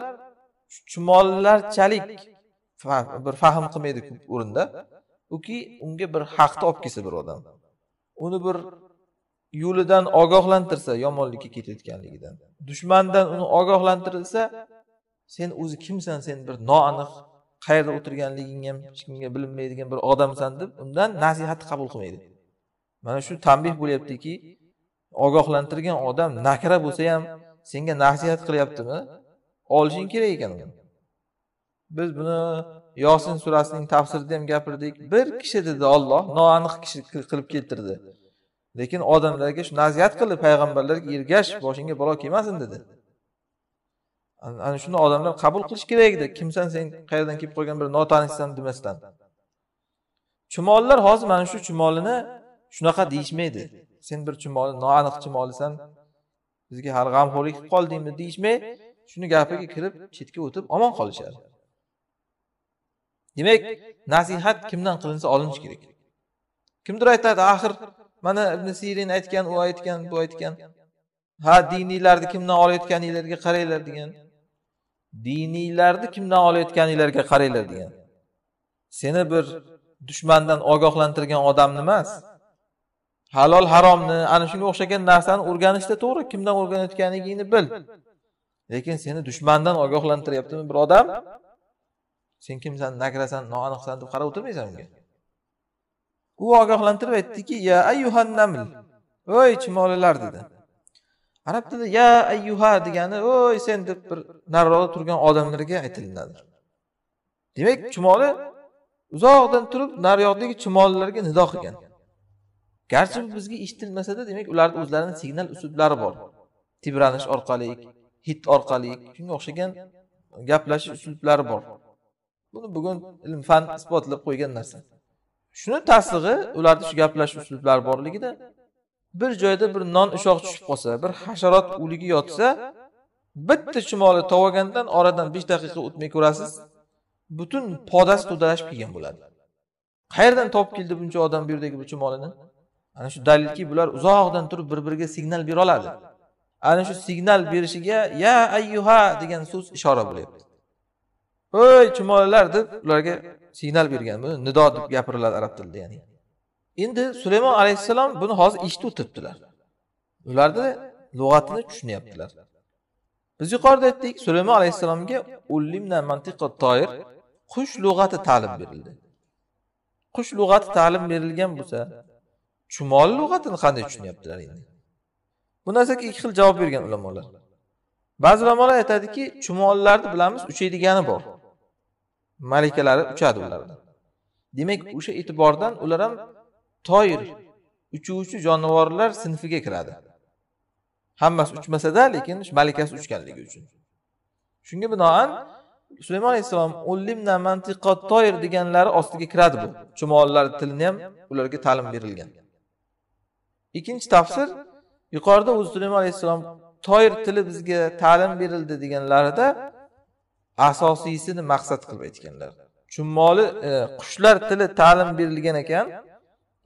chumollarchalik bir fahm qilmaydi ko'p o'rinda uki unga bir haqni olib kelsa bir odam uni bir yo'lidan ogohlantirsa yomonlikka ketayotganligidan dushmandan uni ogohlantirilsa sen o'zi kimsan sen bir noaniq qayerda o'tirganliging ham hech kimga bilinmaydigan bir odamsan deb undan nasihatni qabul qilmaydi mana shu tanbeh bo'lyaptiki ogohlantirgan odam nakra bo'lsa ham senga nasihat qilyaptimi olishing kerak ekan biz buni yosin surasining tafsirida ham gapirdik bir kishi dedi olloh noaniq kishi qilib keltirdi lekin odamlarga shu nasihat qildi payg'ambarlarga ergash boshingga balo kelmasin dedi ana shuni odamlar qabul qilish kerak edi kimsan sen qayerdan kelib qolgan bir notanishsan demasdan chumollar hozir mana shu chumolini shunaqa deyishmaydi sen bir chumoli noaniq chumolisan bizga hali g'amxo'rlik qilib qoldingmi deyishmay shuni gapiga kirib chetga o'tib omon qolishadi demak nasihat kimdan qilinsa olinishi kerak kimdir aytadi axir mana ibn sirin aytgan u aytgan bu aytgan ha diniylarni kimdan olayotganinglarga qaranglar degan diniylarni kimdan olayotganinglarga qaranglar degan seni bir dushmandan ogohlantirgan odamni emas halol haromni ana shunga o'xshagan narsani o'rganishda to'g'ri kimdan o'rganayotganligingni bil lekin seni dushmandan ogohlantiryaptimi bir odam sen kimsan nakrasan noaniqsan deb qarab o'tirmaysan unga u ogohlantirib aytdiki ya ayyuhan naml o'y chumolilar dedi arab tilida ya ayyuha degani o'y sen deb bir nariroqda turgan odamlarga aytilinadi demak chumoli uzoqdan turib nariyoqdagi chumolilarga nido qilgan garchi bu bizga eshitilmasada demak ularni o'zlarini signal uslublari bor tebranish orqali hid orqali shunga o'xshagan gaplashish uslublari bor buni bugun ilm fan isbotlab qo'ygan narsa shuni tasdig'i ularni shu gaplashish uslublari borligida bir joyda bir non ushoq tushib qolsa bir hasharot o'ligi yotsa bitta chumoli tovagandan oradan besh daqiqa o'tmay ko'rasiz butun podasi to'dalashib kelgan bo'ladi qayerdan topib keldi buncha odam bu yerdagi bu chumolini ana shu dalilki bular uzoqdan turib bir biriga signal bera oladi ana shu signal berishiga ya ayyuha degan so'z ishora bo'lyapti ey chumolilar deb ularga signal bergan buni nido deb gapiriladi arab tilida ya'ni endi sulaymon alayhissalom buni hozir eshitib o'tiribdilar ularni lug'atini tushunyaptilar biz yuqorida aytdik sulaymon alayhissalomga ullimna mantiqa toir qush lug'ati ta'lim berildi qush lug'ati ta'lim berilgan bo'lsa chumol lug'atini qanday tushunyaptilar endi bu narsaga ikki xil javob bergan ulamolar ba'zi ulamolar aytadiki chumollarni bilamiz uchaydigani bor malikalari uchadi ularni demak o'sha e'tibordan ular ham toyir uchuvchi jonivorlar sinfiga kiradi hammasi uchmasada lekin malikasi uchganligi uchun shunga binoan sulaymon alayhissalom ullimna mantiqot toyir deganlari ostiga kiradi bu chumollar tilini ham ularga ta'lim berilgan ikkinchi tafsir yuqorida o'zi sulaymon alayhissalom toyir tili bizga ta'lim berildi deganlarida asosiyisini maqsad qilib aytganlar chumoli e, qushlar tili ta'lim berilgan ekan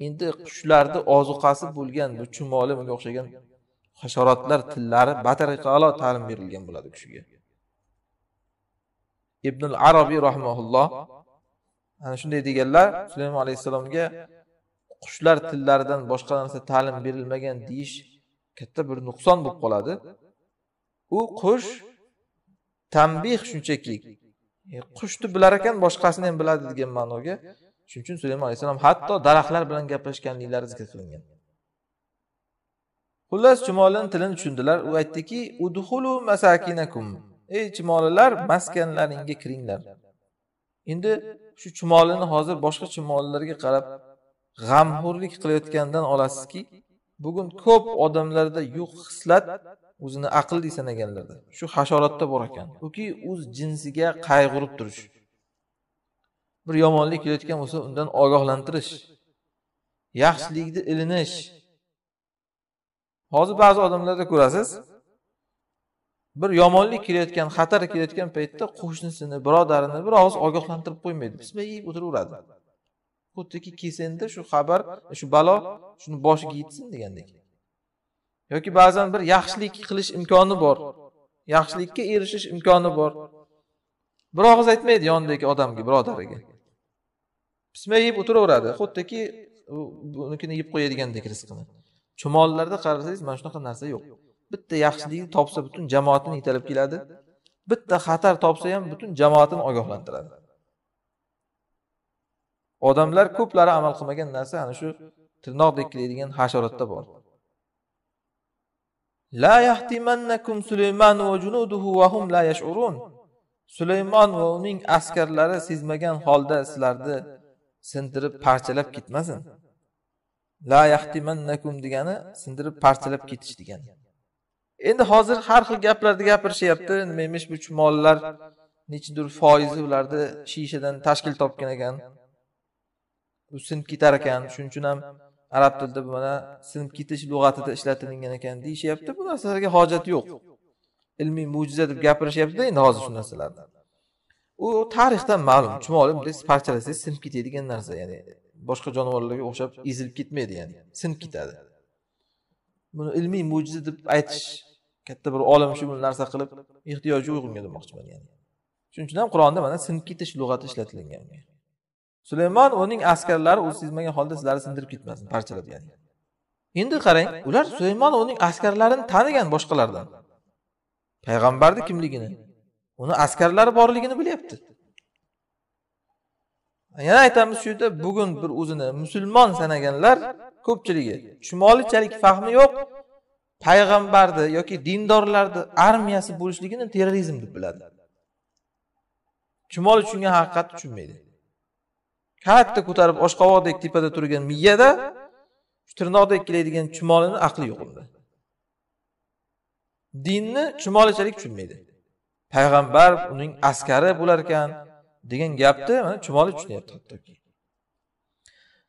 endi qushlarni ozuqasi bo'lgan bu chumoli bunga o'xshagan hasharotlar tillari batariqalo ta'lim berilgan bo'ladi u kishiga ibnul arobiy rahmaulloh ana shunday deganlar sulaymon alayhissalomga qushlar tillaridan boshqa narsa ta'lim berilmagan deyish katta bir nuqson bo'lib qoladi u qush tanbeh shunchaki e, qushni bilar ekan boshqasini ham biladi degan ma'noga shuning uchun sulaymon alayhissalom hatto daraxtlar bilan gaplashganliklari zikr qilingan xullas chumolini tilini tushundilar u aytdiki udhulu masakinakum ey chumolilar maskanlaringga kiringlar endi shu chumolini hozir boshqa chumolilarga qarab g'amxo'rlik qilayotganidan olasizki bugun ko'p odamlarda yo'q hislat o'zini aqlli sanaganlarda shu hasharotda bor ekan uki o'z jinsiga qayg'urib turish bir yomonlik kelayotgan bo'lsa undan ogohlantirish yaxshilikni ilinish hozir ba'zi odamlarda ko'rasiz bir yomonlik kelayotgan xatar kelayotgan paytda qo'shnisini birodarini bir og'iz ogohlantirib qo'ymaydi pismayib o'tiraveradi xuddiki kelsinda shu xabar shu balo shuni boshiga yetsin degandek yoki ba'zan bir yaxshilik qilish imkoni bor yaxshilikka erishish imkoni bor bir og'iz aytmaydi yonidagi odamga birodariga pisma yeb o'tiraveradi xuddiki unikini yeb qo'yadigandek rizqini chumollarda qarasangiz mana shunaqa narsa yo'q bitta yaxshilikni topsa butun jamoatini yetalab keladi bitta xatar topsa ham butun jamoatini ogohlantiradi odamlar ko'plari amal qilmagan narsa ana shu tirnoqdek keladigan hasharotda bor la yahtimannakum sulaymon va junuduhu la yash'urun sulaymon va uning askarlari sezmagan holda sizlarni sindirib parchalab ketmasin la yahtimannakum degani sindirib parchalab ketish degani endi hozir har xil gaplarni gapirishyapti nima emish bu chumollar nechidir foizi ularni shishadan tashkil topgan ekan bu sinib ketar ekan shuning uchun ham arab tilida mana sinib ketish lug'atida ishlatilingan ekan deyishyapti bu narsalarga hojat yo'q ilmiy mo'jiza deb gapirishyaptida endi hozir shu narsalarni u tarixdan ma'lum chumoli bilasiz parchalasangiz sinib ketadigan narsa ya'ni boshqa jonivorlarga o'xshab ezilib ketmaydi ya'ni sinib ketadi buni ilmiy mo'jiza deb aytish katta bir olim shu narsa qilib ehtiyoji yo'q unga demoqchiman ya'ni shuning uchun ham qur'onda mana sinib ketish lug'ati ishlatilgan sulaymon uning askarlari u sezmagan holda sizlarni sindirib ketmasin parchalab ya'ni endi qarang ular sulaymon uning askarlarini tanigan boshqalardan payg'ambarni kimligini uni askarlari borligini bilyapti yana aytamiz shu yerda bugun bir o'zini musulmon sanaganlar ko'pchiligi chumolichalik fahmi yo'q payg'ambarni yoki dindorlarni armiyasi bo'lishligini terrorizm deb biladi chumoli tushungan haqiqatni tushunmaydi katta ko'tarib oshqovoqdek tepada turgan miyada shu tirnoqdek keladigan chumolini aqli yo'q unda dinni chumolichalik tushunmaydi payg'ambar uning askari bo'lar ekan degan gapni mana chumoli tushunyapti hattoki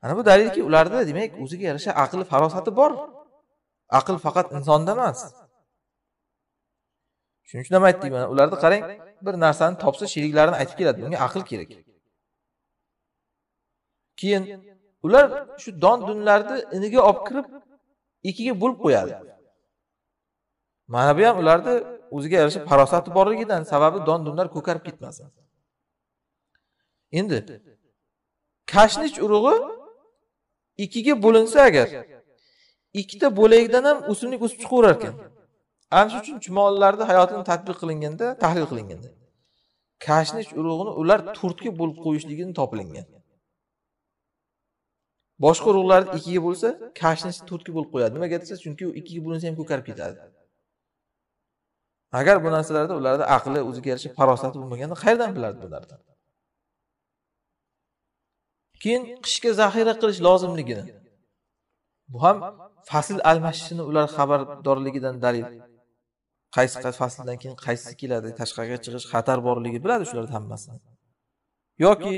ana bu dalilki ularda demak o'ziga yarasha aqli farosati bor aql faqat insonda emas shuning uchun ham aytdik mana ularda qarang bir narsani topsa sheriklarini aytib keladi bunga aql kerak keyin ular shu don dunlarni iniga olib kirib ikkiga bo'lib qo'yadi mana bu ham ularni o'ziga yarasha farosati borligidan sababi don dunlar ko'karib ketmasin endi kashnich urug'i ikkiga bo'linsa agar ikkita bo'lakdan ham o'simlik o'sib chiqaverar ekan ana shu uchun chumolilarni hayotini tadbiq qilinganda tahlil qilinganda kashnich urug'ini ular to'rtga bo'lib qo'yishligini topilingan boshqa urug'lar ikkiga bo'lsa kashni to'rtga bo'lib qo'yadi nimaga desa chunki u ikkiga bo'linsa ham ko'karib ketadi agar bu narsalarda ularni aqli o'ziga yarasha farosati bo'lmaganda qayerdan bu bularni keyin qishga zaxira qilish lozimligini bu ham fasl almashishini ular xabardorligidan dalil qaysi fasldan keyin qaysisi keladi tashqariga chiqish xatar borligi biladi shularni hammasini yoki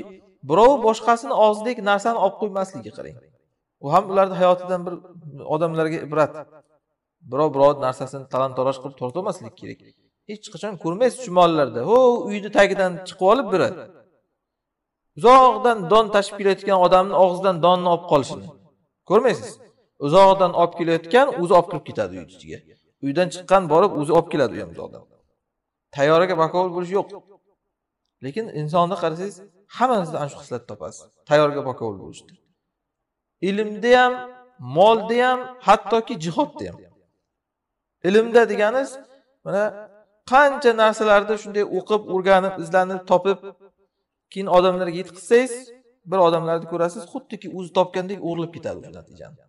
birov boshqasini og'zidek narsani olib qo'ymasligiga qarang u ham ularni hayotidan bir odamlarga ibrat birov birovni narsasini talon toroj qilib tortmaslik kerak hech qachon ko'rmaysiz chumollarda ho uyni tagidan chiqib olib biri uzoqdan don tashib kelayotgan odamni og'zidan donni olib qolishini ko'rmaysiz uzoqdan olib kelayotgan o'zi olib kirib ketadi uyni ichiga uydan chiqqan borib o'zi olib keladi u ham uzoqdan tayyoriga bakovul bo'lish yo'q lekin insonni qarasangiz hammamizda ana shu xislatni topasiz tayyorga bakovul bo'lishni ilmda ham molda ham hattoki jihodda ham ilmda deganiz mana qancha narsalarni shunday o'qib o'rganib izlanib topib keyin odamlarga yetkazsangiz bir odamlarni ko'rasiz xuddiki o'zi topgandek o'g'irlab ketadi u natijani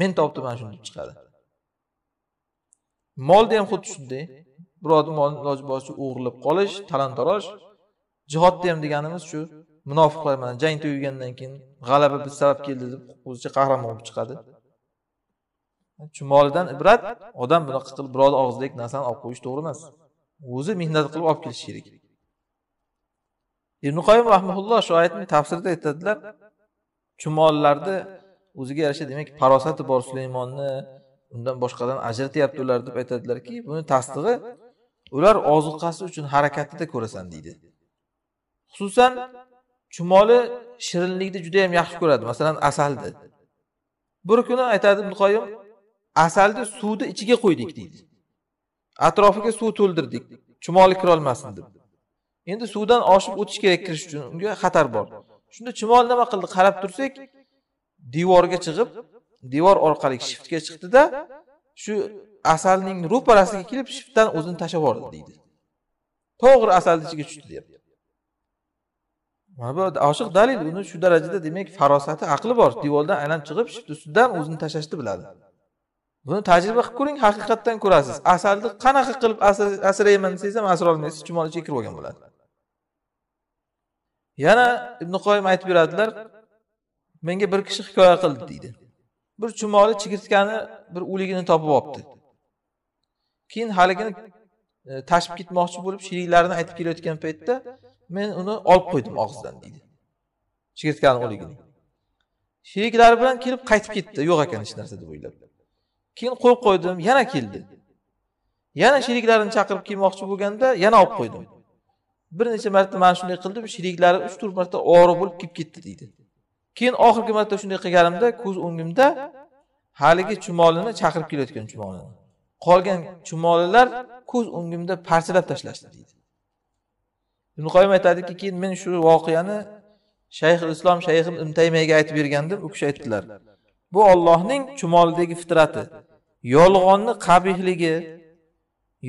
men topdim mana shuni deb chiqadi molda ham xuddi shunday birovni molni iloji boricha o'g'irlab qolish talon toroj jihodda ham deganimiz shu munofiqlar bilan jang tugagandan keyin g'alaba biz sabab keldi deb o'zicha qahramon bo'lib chiqadi chumolidan ibrat odam bunaqa qilib birovni og'zidagi narsani olib qo'yish to'g'ri emas o'zi mehnat qilib olib kelishi kerak ibn qoyim rahmulloh shu oyatni tafsirida aytadilar chumollarni o'ziga yarasha demak farosati bor sulaymonni undan boshqadan ajratyapti ular deb aytadilarki buni tasdig'i ular ozuqasi uchun harakatida ko'rasan deydi xususan chumoli shirinlikni juda yam yaxshi ko'radi masalan asalni bir kuni aytadi ibn asalni suvni ichiga qo'ydik deydi atrofiga suv to'ldirdik chumoli kirolmasin deb endi suvdan oshib o'tish kerak kirish uchun unga xatar bor shunda chumol nima qildi qarab tursak devorga chiqib devor orqali shiftga chiqdida shu asalning ro'parasiga kelib shiftdan o'zini tashlab yubordi deydi to'g'ri asalni ichiga tushdi deyapti oshiq dalil uni shu darajada demak farosati aqli bor devordan aylanib chiqib shift ustidan o'zini tashlashni biladi buni tajriba qilib ko'ring haqiqatdan ko'rasiz asalni qanaqa qilib asrayman desangiz ham asrolmaysiz chumoli ichiga kirib olgan bo'ladi yana ibn qoyim aytib beradilar menga bir kishi hikoya qildi deydi bir chumoli chigirtkani bir o'ligini topib olibdi keyin haligini e, tashib ketmoqchi bo'lib sheriklarini aytib kelayotgan paytda men uni olib qo'ydim og'zidan deydi chigirtkani o'ligini sheriklari bilan kelib qaytib ketdi yo'q ekan hech narsa deb o'ylab keyin qo'yib qo'ydim yana keldi yana sheriklarini chaqirib kelmoqchi bo'lganda yana olib qo'ydim bir necha marta mana shunday qildim sheriklari uch to'rt marta ori bo'lib kelib ketdi deydi keyin oxirgi marta shunday qilganimda ko'z o'ngimda haligi chumolini chaqirib kelayotgan chumolini qolgan chumolilar ko'z o'ngimda parchalab tashlashdi deydi ibn qoyim aytadiki keyin men shu voqeani shayx islom shayx imtaymayga aytib bergandim u kishi aytdilar bu ollohning chumolidagi fitrati yolg'onni qabihligi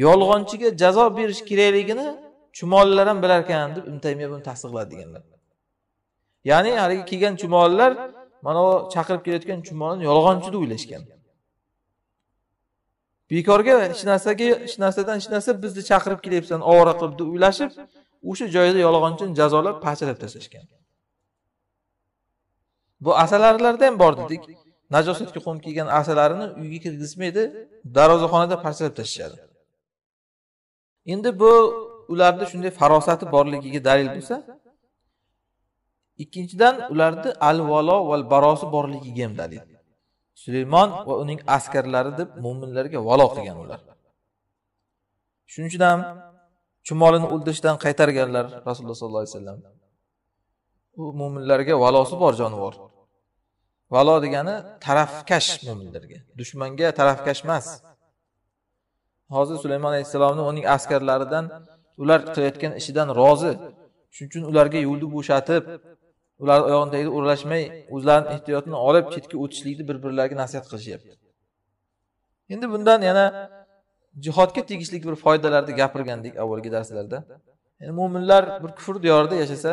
yolg'onchiga jazo berish kerakligini chumolilar ham bilar ekan deb imtaymiya buni tasdiqladi deganlar ya'ni haligi kelgan chumolilar mana chaqirib kelayotgan chumolni yolg'onchi deb o'ylashgan bekorga hech narsaga hech narsadan hech narsa bizni chaqirib kelyapsan ovora qilib deb o'ylashib o'sha joyda yolg'onchini jazolab parchalab tashlashgan bu asalarlarda ham bor dedik najosatga qo'nib kelgan asalarini uyga kirgizmaydi darvozaxonada parchalab tashlashadi endi bu ularni shunday farosati borligiga dalil bo'lsa ikkinchidan ularni al valo val barosi borligiga ham dalil sulaymon va uning askarlari deb mo'minlarga valo qilgan ular shuning uchun ham chumolini o'ldirishdan qaytarganlar rasululloh sollallohu alayhi vasallam u mo'minlarga valosi bor jonivor valo degani tarafkash mo'minlarga dushmanga tarafkash emas hozir sulaymon alayhissalomni uning askarlaridan ular qilayotgan ishidan rozi shuning uchun ularga yo'lni bo'shatib ular oyog'idagi o'ralashmay o'zlarini ehtiyotini olib chetga o'tishlikni bir birlariga nasihat qilishyapti endi bundan yana jihodga tegishli bir foydalarni gapirgandik avvalgi darslarda ya'ni mo'minlar bir kufr diyorida yashasa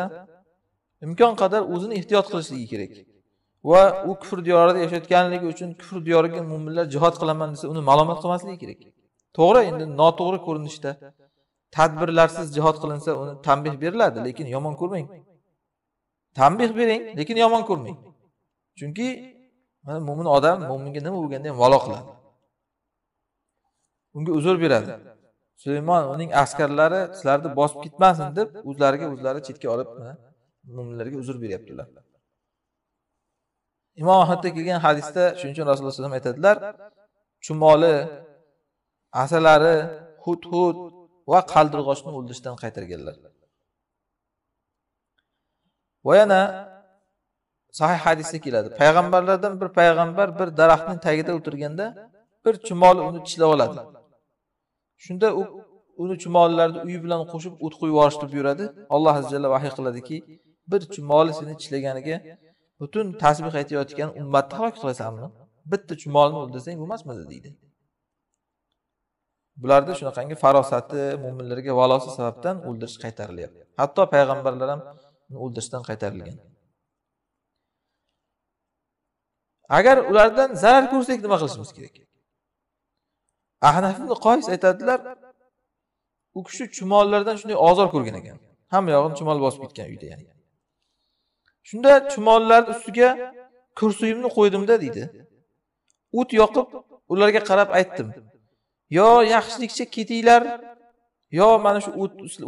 imkon qadar o'zini ehtiyot qilishligi kerak va u kufr diyorida yashayotganligi uchun kufr diyoriga mo'minlar jihod qilaman desa uni malomat qilmasligi kerak to'g'ri endi noto'g'ri ko'rinishda tadbirlarsiz jihod qilinsa uni tanbeh beriladi lekin yomon ko'rmang tanbeh bering lekin yomon ko'rmang chunki mana mo'min odam mo'minga nima bo'lganda ham valo qiladi unga uzr beradi sulaymon uning askarlari sizlarni bosib ketmasin deb o'zlariga o'zlari chetga olib mo'minlarga uzr beryaptilar imom ahmadda kelgan hadisda shuning uchun rasululloh alayhi vasallam aytadilar chumoli asalari hut hut va qaldirg'ochni o'ldirishdan qaytarganlar va yana sahih hadisda keladi payg'ambarlardan bir payg'ambar bir daraxtning tagida o'tirganda bir chumol uni tishlab oladi shunda u uni chumollarni uyi bilan qo'shib o't qo'yib yuborishni buyuradi alloh azza jalla vahiy qiladiki bir chumoli seni tishlaganiga butun tasbih aytayotgan ummatni halok qilasanmi bitta chumolni o'ldirsang bo'lmasmidi deydi bularda shunaqangi farosati mo'minlarga valosi sababdan o'ldirish qaytarilyapti hatto payg'ambarlar ham o'ldirishdan qaytarilgan agar ulardan zarar ko'rsak nima qilishimiz kerak ahnafi ibn qoys aytadilar u kishi chumollardan shunday ozor ko'rgan ekan hamma yog'ini chumol bosib ketgan uyda ya'ni shunda chumollarni ustiga kursuyimni qo'ydimda deydi o't yoqib ularga qarab aytdim yo yaxshilikcha ketinglar yo mana shu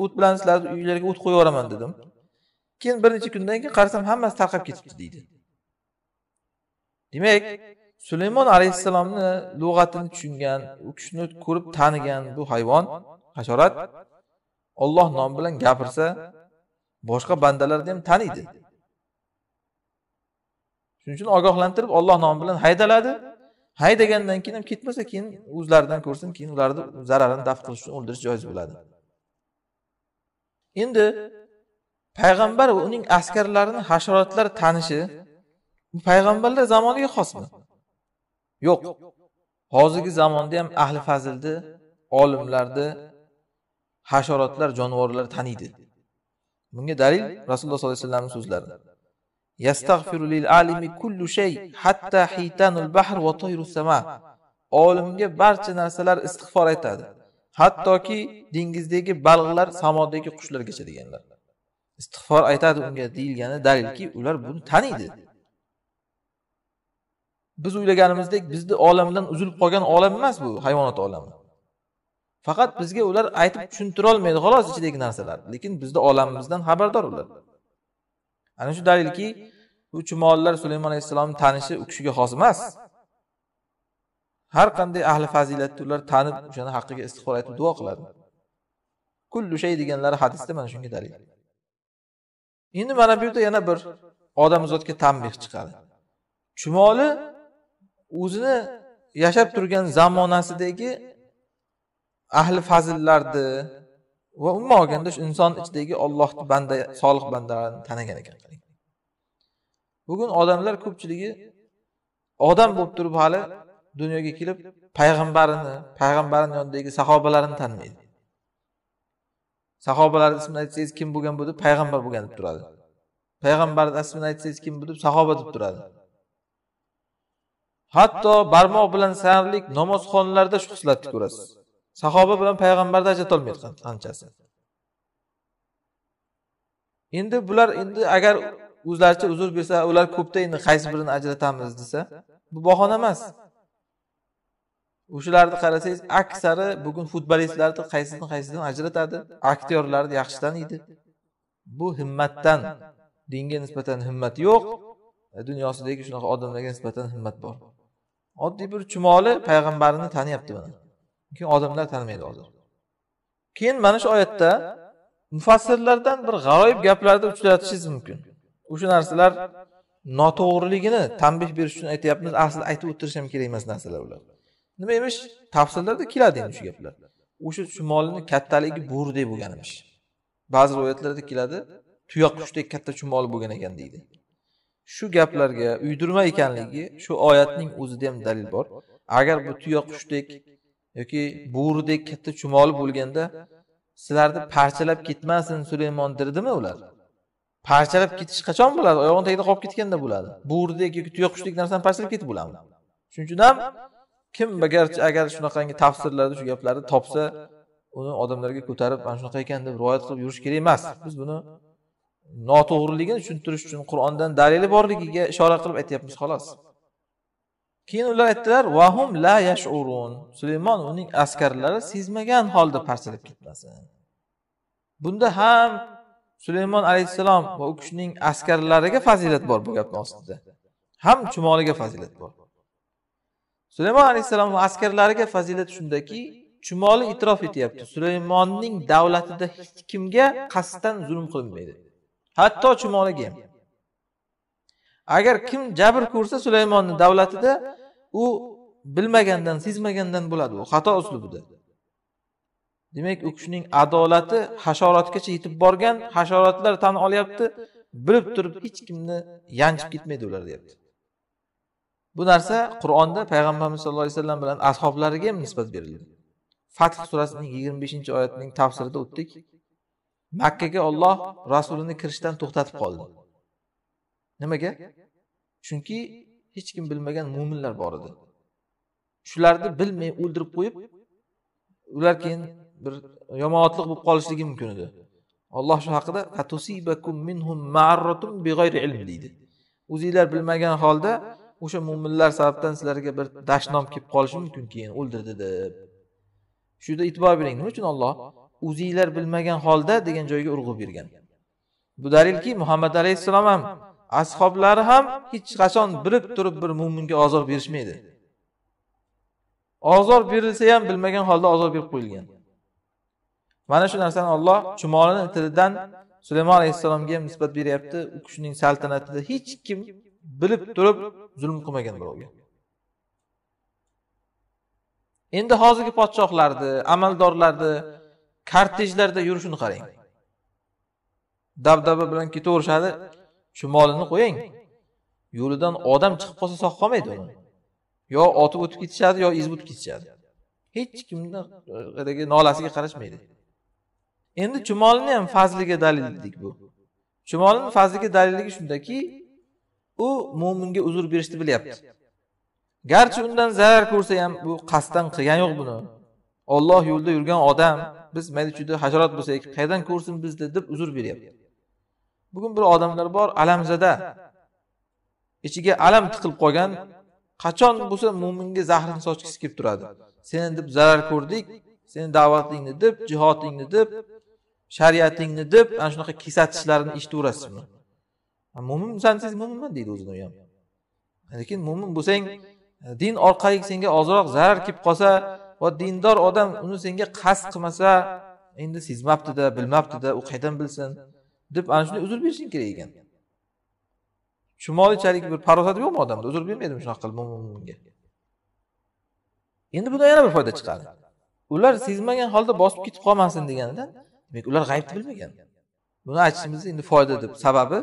o't bilan sizlarni uylarga o't qo'yib yuboraman dedim keyin bir necha kundan keyin qarasam hammasi tarqab ketibdi deydi demak sulaymon alayhissalomni lug'atini tushungan u kishini ko'rib tanigan bu hayvon hasharat olloh nomi bilan gapirsa boshqa bandalarni ham taniydi shuning uchun ogohlantirib olloh nomi bilan haydaladi haydagandan keyin ham ketmasa keyin o'zlaridan ko'rsin keyin ularni zararini daf qilish uchun o'ldirish joiz bo'ladi endi payg'ambar va uning askarlarini hasharotlar tanishi payg'ambarlar zamoniga xosmi yo'q hozirgi zamonda ham ahli fazilni olimlarni hasharotlar jonivorlar taniydi bunga dalil rasululloh sollallohu alayhi vasallamni so'zlari yastag'firu lil alimi kullu shay hatta hitanul bahr va olimga barcha narsalar istig'for aytadi hattoki dengizdagi baliqlar samodagi qushlargacha deganlar istig'for aytadi unga deyilgani dalilki ular buni taniydi biz o'ylaganimizdek bizni olamdan uzilib qolgan olam emas bu hayvonot olami faqat bizga ular aytib tushuntirolmaydi xolos ichidagi narsalar lekin bizni olamimizdan xabardor ular ana shu dalilki bu chumolilar sulaymon alayhissalomni tanishi u kishiga xos emas har qanday ahli fazilatni ular tanib o'shani haqqiga istig'for aytib duo qiladi kullu shay deganlari hadisda mana shunga dalil endi mana bu yerda yana bir odamzodga tanbeh chiqadi chumoli o'zini yashab turgan zamonasidagi ahli fazillarni va umuman olganda shu inson ichidagi ollohni banda solih bandalarni tanigan ekan bugun odamlar ko'pchiligi odam bo'lib turib hali dunyoga kelib payg'ambarini payg'ambarini yonidagi sahobalarini tanimaydi sahobalarni ismini aytsangiz kim bo'lgan bu deb payg'ambar bo'lgan deb turadi payg'ambarni ismini aytsangiz kim bu deb sahoba deb turadi hatto barmoq bilan sanarlik namozxonlarda shu xislatni ko'rasiz sahoba bilan payg'ambarni ajratolmaydi qanchasi endi bular endi agar o'zlaricha uzr bersa ular ko'pda endi qaysi birini ajratamiz desa bu bahona emas o'shalarni qarasangiz aksari bugun futbolistlarni qaysidan qaysidan ajratadi aktyorlarni yaxshi taniydi bu himmatdan dinga nisbatan himmat yo'q dunyosidagi shunaqa odamlarga nisbatan himmat bor oddiy bir chumoli payg'ambarini taniyapti mana lekin odamlar tanimaydi hozir keyin mana shu oyatda mufassirlardan bir g'aroyib gaplarni uchratishingiz mumkin o'sha narsalar noto'g'riligini tanbeh berish uchun aytyapmiz aslida aytib o'tirish ham kerak emas narsalar ular nima emish tafsillarda keladi endi shu gaplar o'sha chumolini kattaligi bo'ridek bo'lgan emish ba'zi rivoyatlarda keladi tuya qushdek katta chumoli bo'lgan ekan deydi shu gaplarga uydirma ekanligi shu oyatning o'zida ham dalil bor agar bu tuya qushdek yoki bo'ridek katta chumoli bo'lganda sizlarni parchalab ketmasin sulaymon dirdimi ular parchalab ketish qachon bo'ladi oyog'ini tagida qolib ketganda bo'ladi bo'ridek yoki tuya qushdek narsani parchalab ketib bo'ladimi shuning uchun ham kim garchi agar shunaqangi tafsirlarda shu gaplarni topsa uni odamlarga ko'tarib mana shunaqa ekan deb rivoyat qilib yurish kerak emas biz buni noto'g'riligini tushuntirish uchun qur'ondan dalili borligiga ishora qilib aytyapmiz xolos keyin ular aytdilar vahum la yashurun sulaymon uning askarlari sezmagan holda parchalab ketmasin bunda ham sulaymon alayhissalom va u kishining askarlariga fazilat bor bu gapni ostida ham chumoliga fazilat bor sulaymon alayhissalom askarlariga fazilat shundaki chumoli itrof etyapti sulaymonning davlatida hech kimga qasddan zulm qilinmaydi hatto chumoliga ham agar kim jabr ko'rsa sulaymonni davlatida u bilmagandan sezmagandan bo'ladi u xato uslubida demak u kishining adolati hasharotgacha yetib borgan hasharotlar tan olyapti bilib turib hech kimni yanchib ketmaydi ular deyapti bu narsa qur'onda payg'ambarimiz sallallohu alayhi vasallam bilan ashoblariga ham nisbat berilgan fath surasining yigirma beshinchi oyatining tafsirida o'tdik makkaga olloh rasulini kirishdan to'xtatib qoldi nimaga chunki hech kim bilmagan mo'minlar bor edi shularni bilmay o'ldirib qo'yib ular keyin bir yomonotliq bo'lib qolishligi mumkin edi alloh shu haqida deydi o'zinglar bilmagan holda o'sha mo'minlar sababdan sizlarga bir dashnom kelib qolishi mumkin keyin o'ldirdi deb shu yerda e'tibor bering nima uchun olloh o'zinglar bilmagan holda degan joyga urg'u bergan bu dalilki muhammad alayhissalom ham ashoblari ham hech qachon bilib turib bir mo'minga ozor berishmaydi ozor berilsa ham bilmagan holda ozor berib qo'yilgan mana shu narsani olloh chumolini tilidan sulaymon alayhissalomga ham nisbat beryapti u kishining saltanatida hech kim bilib turib zulm qilmagan birovga endi hozirgi podshohlarni amaldorlarni kortejlarda yurishini qarang dabdaba bilan ketaverishadi shu molini qo'ying yo'lidan odam chiqib qolsa sog' qolmaydi uni yo otib o'tib ketishadi yo ezib o'tib ketishadi hech kimni nolasiga qarashmaydi endi chumolini ham fazliga dalil dedik bu chumolini fazliga dalilligi shundaki u mo'minga uzr berishni bilyapti garchi undan zarar ko'rsa ham bu qasddan qilgan yo'q buni olloh yo'lida yurgan odam biz mayli chuyda hasharot bo'lsak qayerdan ko'rsin bizni deb uzr beryapti bugun bir odamlar bor alamzada ichiga alam tiqilib qolgan qachon bo'lsa mo'minga zahrini sochgisi kelib turadi seni deb zarar ko'rdik seni da'vatingni deb jihodingni deb shariatingni deb ana shunaqa kesatishlarini eshitaverasiz buni mo'minsan siz mo'minman deydi o'zini u ham lekin mo'min bo'lsang din orqali senga ozroq zarar kelib qolsa va dindor odam uni senga qasd qilmasa endi sezmabdida bilmabdida u qayerdan bilsin deb ana shunday uzr berishing kerak ekan chumolichalik bir farosat yo'qmi odamda uzr bermaydimi shunaqa qilib mo'minga endi bundan yana bir foyda chiqadi ular sezmagan holda bosib ketib qolmasin deganda demak ular g'aybni bilmagan buni aytishimizni endi foyda deb sababi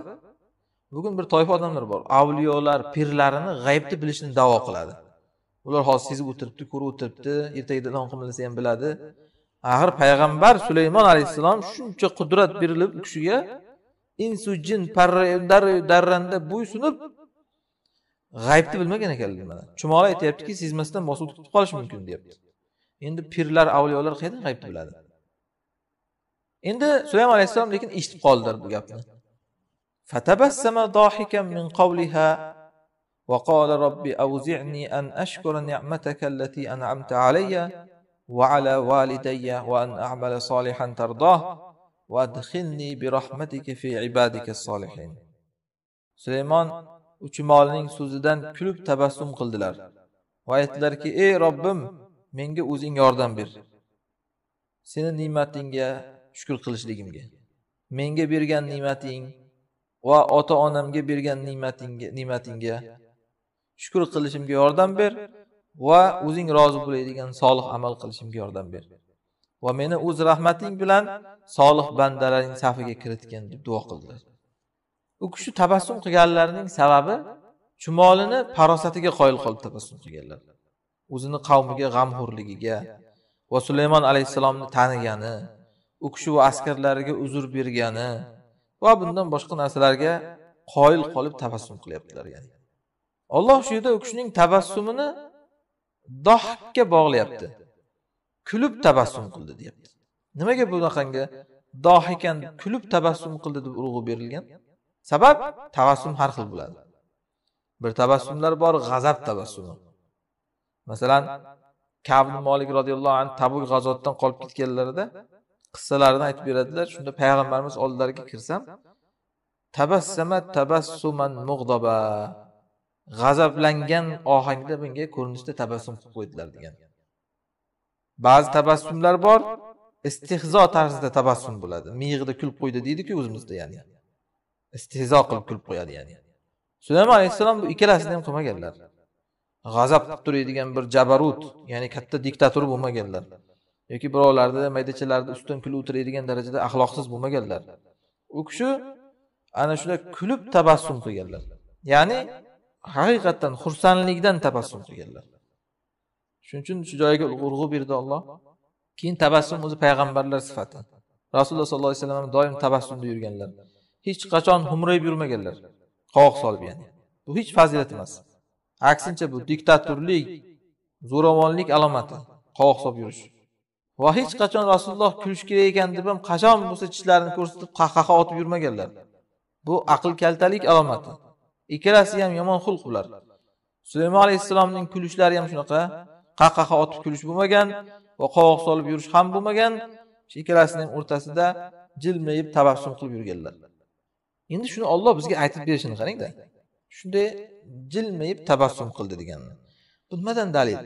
bugun bir toifa odamlar bor avliyolar pirlarini g'aybni bilishni davo qiladi ular hozir sezib o'tiribdi ko'rib o'tiribdi ertaga ilon qilinsa ham biladi axir payg'ambar sulaymon alayhissalom shuncha qudrat berilib u kishiga insu jin darranda bo'ysunib g'aybni bilmagan ekanlar mana chumoli aytyaptiki sezmasdan bosuvchi kutib qolishi mumkin deyapti endi pirlar avliyolar qayerdan g'aybni biladi endi sulaymon alayhissalom lekin eshitib qoldilar bu gapni فتبسم ضاحكا من قولها وقال رب أوزعني أن أشكر نعمتك التي أنعمت علي وعلى والدي وأن أعمل صالحا ترضاه وأدخلني برحمتك في عبادك الصالحين سليمان uchumolning so'zidan kulib tabassum qildilar va aytdilarki ey robbim menga o'zing yordam ber seni ne'matingga shukur qilishligimga menga bergan ne'mating va ota onamga bergan ne'matingga ne'matingga shukur qilishimga yordam ber va o'zing rozi bo'ladigan solih amal qilishimga yordam ber va meni o'z rahmating bilan solih bandalaring safiga kiritgin deb duo qildi u kishi tabassum qilganlarining sababi chumolini farosatiga qoyil qolib tabassum qilganlar o'zini qavmiga g'amxo'rligiga va sulaymon alayhissalomni tanigani u kishi va askarlariga uzr bergani va bundan boshqa narsalarga qoyil qolib tabassum qilyaptilar ya'ni olloh shu yerda u kishining tabassumini dohga bog'layapti kulib tabassum qildi deyapti nimaga bunaqangi doh ekan kulib tabassum qildi deb urg'u berilgan sabab tabassum har xil bo'ladi bir tabassumlar bor g'azab tabassumi masalan kabi molik roziyallohu anhu tabuk g'azotdan qolib ketganlarida qissalarini aytib beradilar shunda payg'ambarimiz oldilariga kirsam tabassama tabassuman mug'daba g'azablangan ohangda bunga ko'rinishda tabassum qilib qo'ydilar degan ba'zi tabassumlar bor istehzo tarzida tabassum bo'ladi miyig'ida kulib qo'ydi deydiku o'zimizda ya'ni istehzo qilib kulib qo'yadi ya'ni sulaymon alayhissalom bu ikkalasini ham qilmaganlar g'azab qilib turadigan bir jabarut ya'ni katta diktator bo'lmaganlar yoki birovlarni maydachalarni ustidan kulib o'tiradigan darajada axloqsiz bo'lmaganlar u kishi ana shunday kulib tabassum qilganlar ya'ni haqiqatdan xursandlikdan tabassum qilganlar shuning uchun shu joyga urg'u berdi olloh keyin tabassum o'zi payg'ambarlar sifati rasululloh sollallohu alayhi vasallam doim tabassumda yurganlar hech qachon humrayib yurmaganlar qovoq solib ya'ni bu hech fazilat emas aksincha bu diktatorlik zo'ravonlik alomati qovoq solib yurish va hech qachon rasululloh kulish kerak ekan deb ham qachon bo'lsa tishlarini ko'rsatib qahqaha otib yurmaganlar bu aql kaltalik alomati ikkalasi ham yomon xulq bular sulaymon alayhissalomning kulishlari ham shunaqa qahqaha otib kulish bo'lmagan va qovoq solib yurish ham bo'lmagan ham o'rtasida jilmayib tabassum qilib yurganlar endi shuni olloh bizga aytib berishini qarangda shunday jilmayib tabassum qildi degan bu nimadan dalil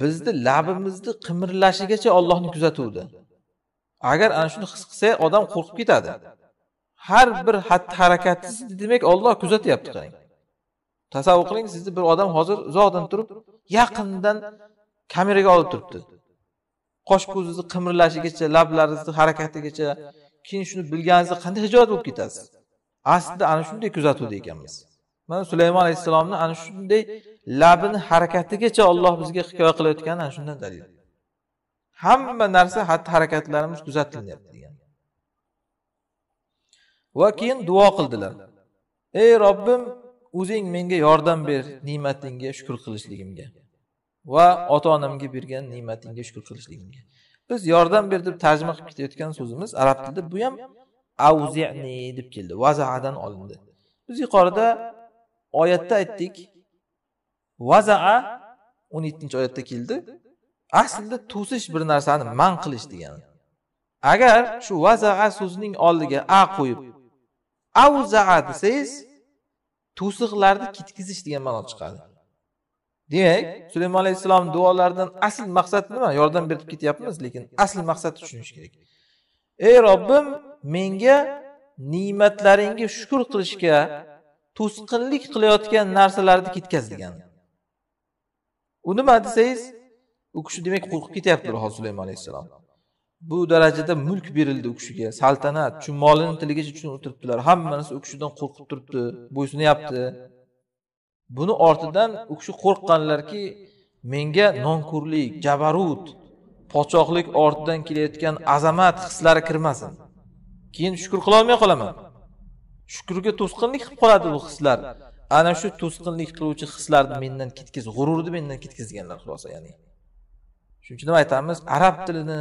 bizni labimizni qimirlashigacha ollohni kuzatuvdi agar ana shuni his qilsa odam qo'rqib ketadi har bir xatti harakatingizni demak olloh kuzatyapti qarang tasavvur qiling sizni bir odam hozir uzoqdan turib yaqindan kameraga olib turibdi qosh ko'zingizni qimirlashigacha lablaringizni harakatigacha keyin shuni bilganingizda qanday hijolat bo'lib ketasiz aslida ana shunday kuzatuvda ekanmiz mana sulaymon alayhissalomni ana shunday labini harakatigacha olloh bizga hikoya qilayotgani ana shundan dalil hamma narsa hatti harakatlarimiz kuzatilyapti degan va keyin duo qildilar ey robbim o'zing menga yordam ber ne'matingga shukur qilishligimga va ota onamga bergan ne'matingga shukur qilishligimga biz yordam ber deb tarjima qilib ketayotgan so'zimiz arab tilida bu ham avzini deb keldi vazadan olindi biz yuqorida oyatda aytdik vazaa o'n yettinchi oyatda keldi aslida to'sish bir narsani man qilish degani agar shu vazaa so'zining oldiga a qo'yib avzaa desangiz to'siqlarni ketkizish degan ma'no chiqadi demak sulaymon alayhissalom duolaridan asl maqsad nima yordam berib ketyapmiz lekin asl maqsadni tushunish kerak ey robbim menga ne'matlaringga shukur qilishga to'sqinlik qilayotgan narsalarni ketkaz degani u nima desangiz u kishi demak qo'rqib ketyapti hozir sulaymon alayhissalom bu darajada mulk berildi u kishiga saltanat shu molini tiligacha tushunib o'tiribdilar hamma narsa u kishidan qo'rqib turibdi bo'ysunyapti buni ortidan u kishi qo'rqqanlarki menga nonko'rlik jabarut podshohlik ortidan kelayotgan azamat hislari kirmasin keyin shukur qilolmay qolaman shukurga to'sqinlik qilib qoladi bu hislar ana shu to'sqinlik qiluvchi hislarni mendan ketkiz g'ururni mendan ketkizganlar xulosa ya'ni shuning uchun nima aytamiz arab tilini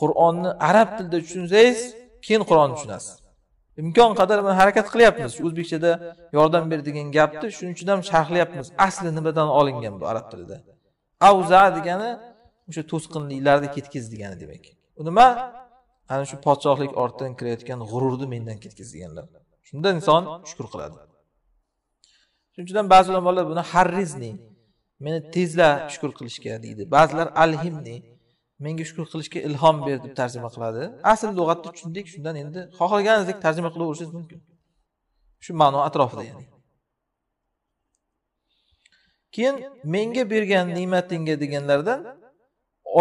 qur'onni arab tilida tushunsangiz keyin qur'onni tushunasiz imkon qadar mana harakat qilyapmiz o'zbekchada yordam ber degan gapni shuning uchun ham sharhlayapmiz asli nimadan olingan bu arab tilida avza degani o'sha to'sqinliklarni ketkiz degani demak u nima ana shu podshohlik ortidan kirayotgan g'ururni mendan ketkiz deganlar shunda inson shukur qiladi shuning uchun ba'zi ulamolar buni harrizni meni tezla shukur qilishga deydi ba'zilar alhimni menga shukur qilishga ilhom ber deb tarjima qiladi asl lug'atni tushundik shundan endi xohlaganingizdek tarjima qilaverishingiz mumkin shu ma'no atrofida ya'ni keyin menga bergan ne'matingga deganlaridan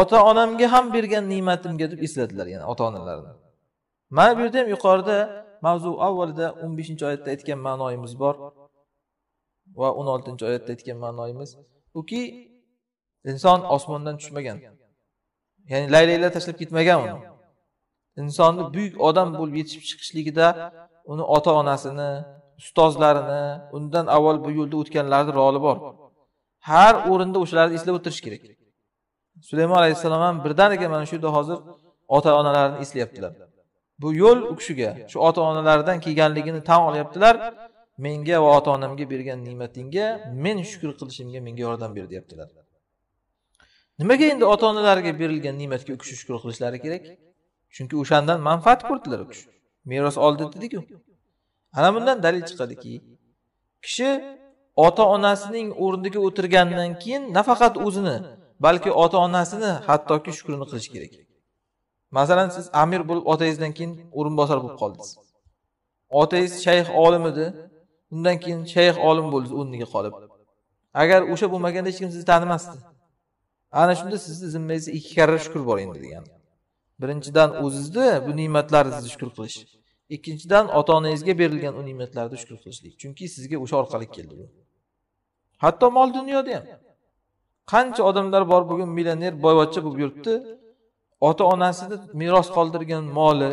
ota onamga ham bergan ne'matimga deb esladilar yana ota onalarini mana bu yerda ham yuqorida mavzu avvalida o'n beshinchi oyatda aytgan ma'noyimiz bor va o'n oltinchi oyatda aytgan ma'noyimiz uki inson osmondan tushmagan ya'ni laylaylar tashlab ketmagan uni insonni buyuk odam bo'lib yetishib chiqishligida uni ota onasini ustozlarini undan avval bu yo'lda o'tganlarni roli bor har o'rinda o'shalarni eslab o'tirish kerak sulaymon alayhissalom ham birdaniga mana shu yerda hozir ota onalarini eslayaptilar bu yo'l u kishiga shu ota onalaridan kelganligini tan olyaptilar menga va ota onamga bergan ne'matingga men shukur qilishimga menga yordam ber deyaptilar nimaga endi ota onalarga berilgan ne'matga u kishi shukur qilishlari kerak chunki o'shandan manfaat ko'rdilar u kishi meros oldi dediku ana bundan dalil chiqadiki kishi ota onasining o'rniga o'tirgandan keyin nafaqat o'zini balki ota onasini hattoki shukrini qilish kerak masalan siz amir bo'lib otangizdan keyin o'rinbosar bo'lib qoldingiz otangiz shayx olim edi undan keyin shayx olim bo'ldi o'rniga qolib agar o'sha bo'lmaganda hech kim sizni tanimasdi ana shunda sizni zimmangizda ikki karra shukur bor endi degani birinchidan o'zizni bu ne'matlaringizni shukur qilish ikkinchidan ota onangizga berilgan u ne'matlarni shukur qilishlik chunki sizga o'sha orqali keldi bu hatto mol dunyoda ham qancha odamlar bor bugun millioner boyvachcha bo'lib yuribdi ota onasini meros qoldirgan moli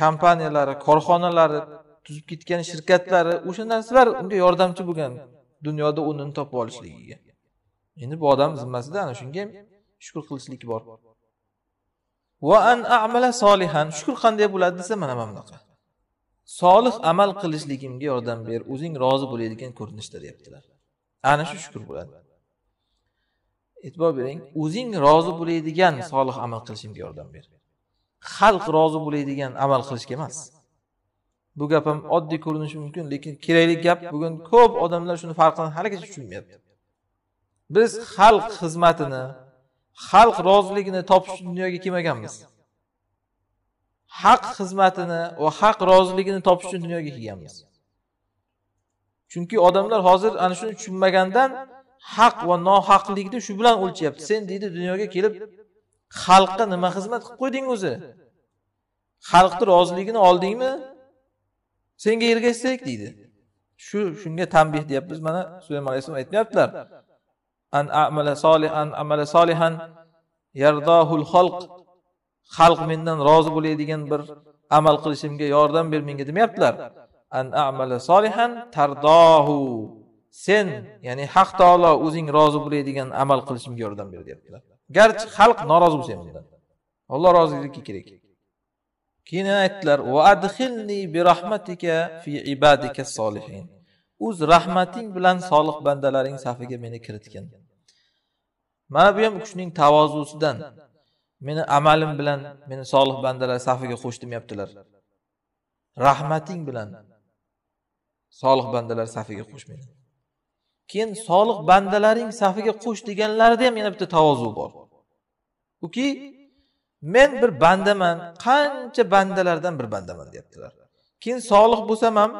kompaniyalari korxonalari tuzib ketgan shirkatlari o'sha narsalar unga yordamchi bo'lgan dunyoda o'rnini topib olishligiga endi bu odam zimmasida ana shunga ham shukur qilishlik bor va an amala solihan shukur qanday bo'ladi desa mana mana bunaqa solih amal qilishligimga yordam ber o'zing rozi bo'ladigan ko'rinishda deyaptilar ana shu shukur bo'ladi e'tibor bering o'zing rozi bo'ladigan solih amal qilishimga yordam ber xalq rozi bo'ladigan amal qilishga emas bu gap ham oddiy ko'rinishi mumkin lekin kerakli gap bugun ko'p odamlar shuni farqini haligacha tushunmayapti biz xalq xizmatini xalq roziligini topish uchun dunyoga kelmaganmiz haq xizmatini va haq roziligini topish uchun dunyoga kelganmiz chunki odamlar hozir ana shuni tushunmagandan haq va nohaqlikni shu bilan o'lchayapti sen deydi dunyoga kelib xalqqa nima xizmat qilib qo'yding o'zi xalqni roziligini oldingmi senga ergashsak deydi shu shunga tanbeh deyapmiz mana sulaymon alayhissalom aytmayaptilar an amala solihan amala solihan yardohul xalq xalq mendan rozi bo'ladigan bir amal qilishimga yordam ber menga demayaptilar an amala solihan tardohu sen ya'ni haq taolo o'zing rozi bo'ladigan amal qilishimga yordam ber deyaptilar garchi xalq norozi bo'lsa ham bundan alloh roziligi kerak keyin yana aytdilar va bi rahmatika fi ibadika solihin o'z rahmating bilan solih bandalaring safiga meni kiritgin mana bu ham u kishining tavozusidan meni amalim bilan meni solih bandalar safiga qo'sh demayaptilar rahmating bilan solih bandalar safiga qo'sh meni keyin solih bandalaring safiga qo'sh deganlarida ham yana bitta tavozu bor uki men bir bandaman qancha bandalardan bir bandaman deyaptilar keyin solih bo'lsam ham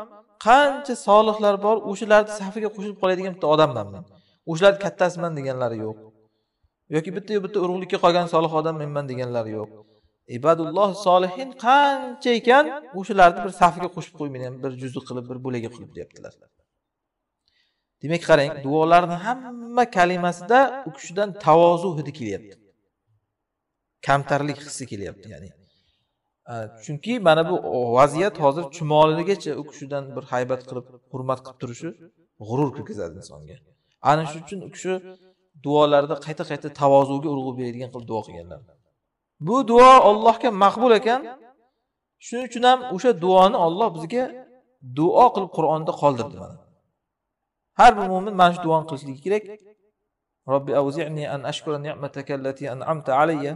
qancha solihlar bor o'shalarni safiga qo'shilib qoladigan bitta odamman men o'shalarni kattasiman deganlari yo'q yoki bitta yo bitta urug'likka qolgan solih odam menman deganlari yo'q ibadulloh solihin qancha ekan o'shalarni bir safiga qo'shib qo'y ham bir juzi qilib bir bo'lagi qilib deyaptilar demak qarang duolarni hamma kalimasida u kishidan tavozu hidi kelyapti kamtarlik hissi kelyapti ya'ni chunki mana bu vaziyat hozir chumoligacha u kishidan bir haybat qilib hurmat qilib turishi g'urur kirgizadi insonga ana shuning uchun u kishi duolarida qayta qayta tavozuga urg'u beradigan qilib duo qilganlar bu duo ollohga maqbul ekan shuning uchun ham o'sha duoni olloh bizga duo qilib qur'onda qoldirdi mana har bir mo'min mana shu duoni qilishligi kerak robbi an ashkura ni'mataka allati an'amta alayya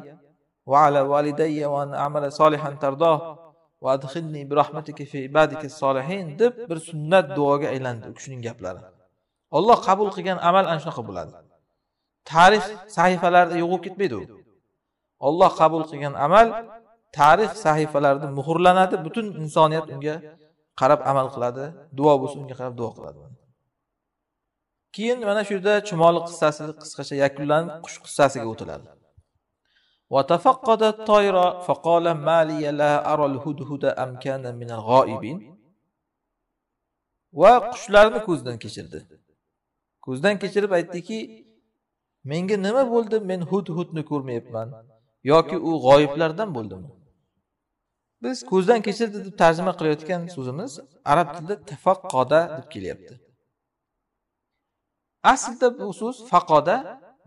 وعلى والدي وان اعمل صالحا ترضاه وادخلني برحمتك في عبادك الصالحين deb bir sunnat duoga aylandi u kishining gaplari olloh qabul qilgan amal ana shunaqa bo'ladi tarix sahifalarida yo'qolib ketmaydi u olloh qabul qilgan amal tarix sahifalarida muhrlanadi butun insoniyat unga qarab amal qiladi duo bo'lsa unga qarab duo qiladi keyin mana shu yerda chumoli qissasi qisqacha yakunlanib qush qissasiga o'tiladi وتفقد الطير فقال ما لي لا أرى الهدهد أم كان من الغائبين va qushlarni ko'zidan kechirdi ko'zdan kechirib aytdiki menga nima bo'ldi men hud hudni ko'rmayapman yoki u g'oyiblardan bo'ldimi biz ko'zdan kechirdi deb tarjima qilayotgan so'zimiz arab tilida tafaqqoda deb kelyapti aslida bu so'z faqoda